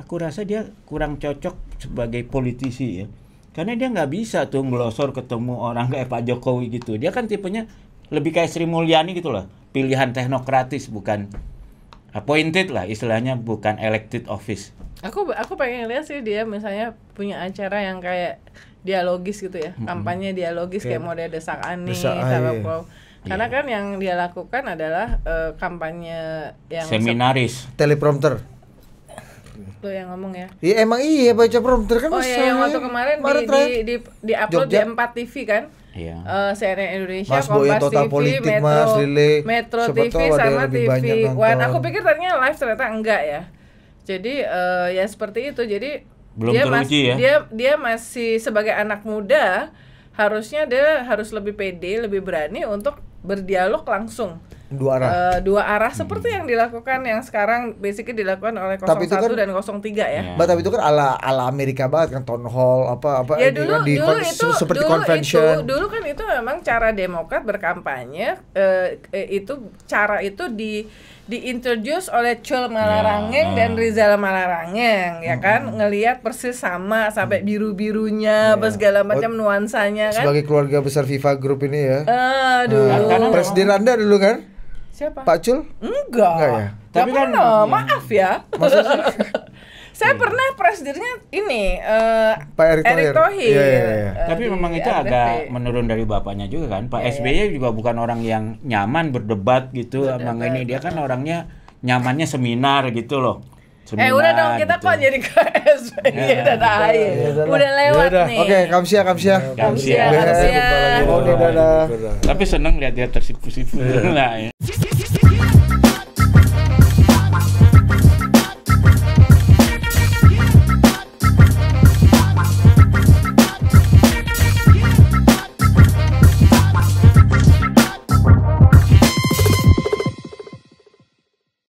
Aku rasa dia kurang cocok sebagai politisi ya. Karena dia nggak bisa tuh ngelosor ketemu orang kayak Pak Jokowi gitu. Dia kan tipenya lebih kayak Sri Mulyani gitu loh. Pilihan teknokratis bukan appointed lah istilahnya bukan elected office. Aku aku pengen lihat sih dia misalnya punya acara yang kayak dialogis gitu ya, kampanye dialogis kayak, kayak model desak ani, ah, iya. Karena iya. kan yang dia lakukan adalah uh, kampanye yang seminaris, teleprompter. Lo yang ngomong ya. Iya emang iya baca prompter kan. Oh iya yang ya. waktu kemarin di, di, di, di upload Jogja. di 4 TV kan. Iya. Uh, eh, CNN Indonesia, Mas Kompas total TV, politik, Metro, Mas Lili. Metro TV sama TV One. Aku pikir tadinya live ternyata enggak ya. Jadi uh, ya seperti itu. Jadi belum dia teruji ya. Dia dia masih sebagai anak muda harusnya dia harus lebih pede, lebih berani untuk berdialog langsung dua arah uh, dua arah hmm. seperti yang dilakukan yang sekarang basically dilakukan oleh 01 tapi itu kan, dan 03 ya. ya. Mbak tapi itu kan ala ala Amerika banget kan town hall apa apa ya, dulu, di, dulu itu seperti dulu convention. Itu, dulu kan itu memang cara Demokrat berkampanye uh, itu cara itu di diintroduce oleh Chul Malarangeng ya. dan ya. Rizal Malarangeng ya kan hmm. ngelihat persis sama sampai hmm. biru-birunya ya. segala macam oh, nuansanya kan sebagai keluarga besar FIFA Group ini ya aduh nah, presiden Anda dulu kan siapa Pak Chul enggak enggak ya tapi kan, kan- maaf ya saya hmm. pernah presidennya ini uh, Pak Erick Thohir. Erick Thohir. Yeah, yeah, yeah. Uh, Tapi memang itu agak menurun dari bapaknya juga kan. Pak yeah, iya. SBY yeah. juga bukan orang yang nyaman berdebat gitu Emang ini dia kan orangnya nyamannya seminar gitu loh. Seminar, eh udah dong kita gitu. kok jadi KSB SBY dan udah lewat ya nih. Oke, okay, Kamsia, Kamsia. Kamsia. Kamsia. Kamsia. Oh, dadah. Tapi seneng lihat dia tersipu-sipu lah iya. ya.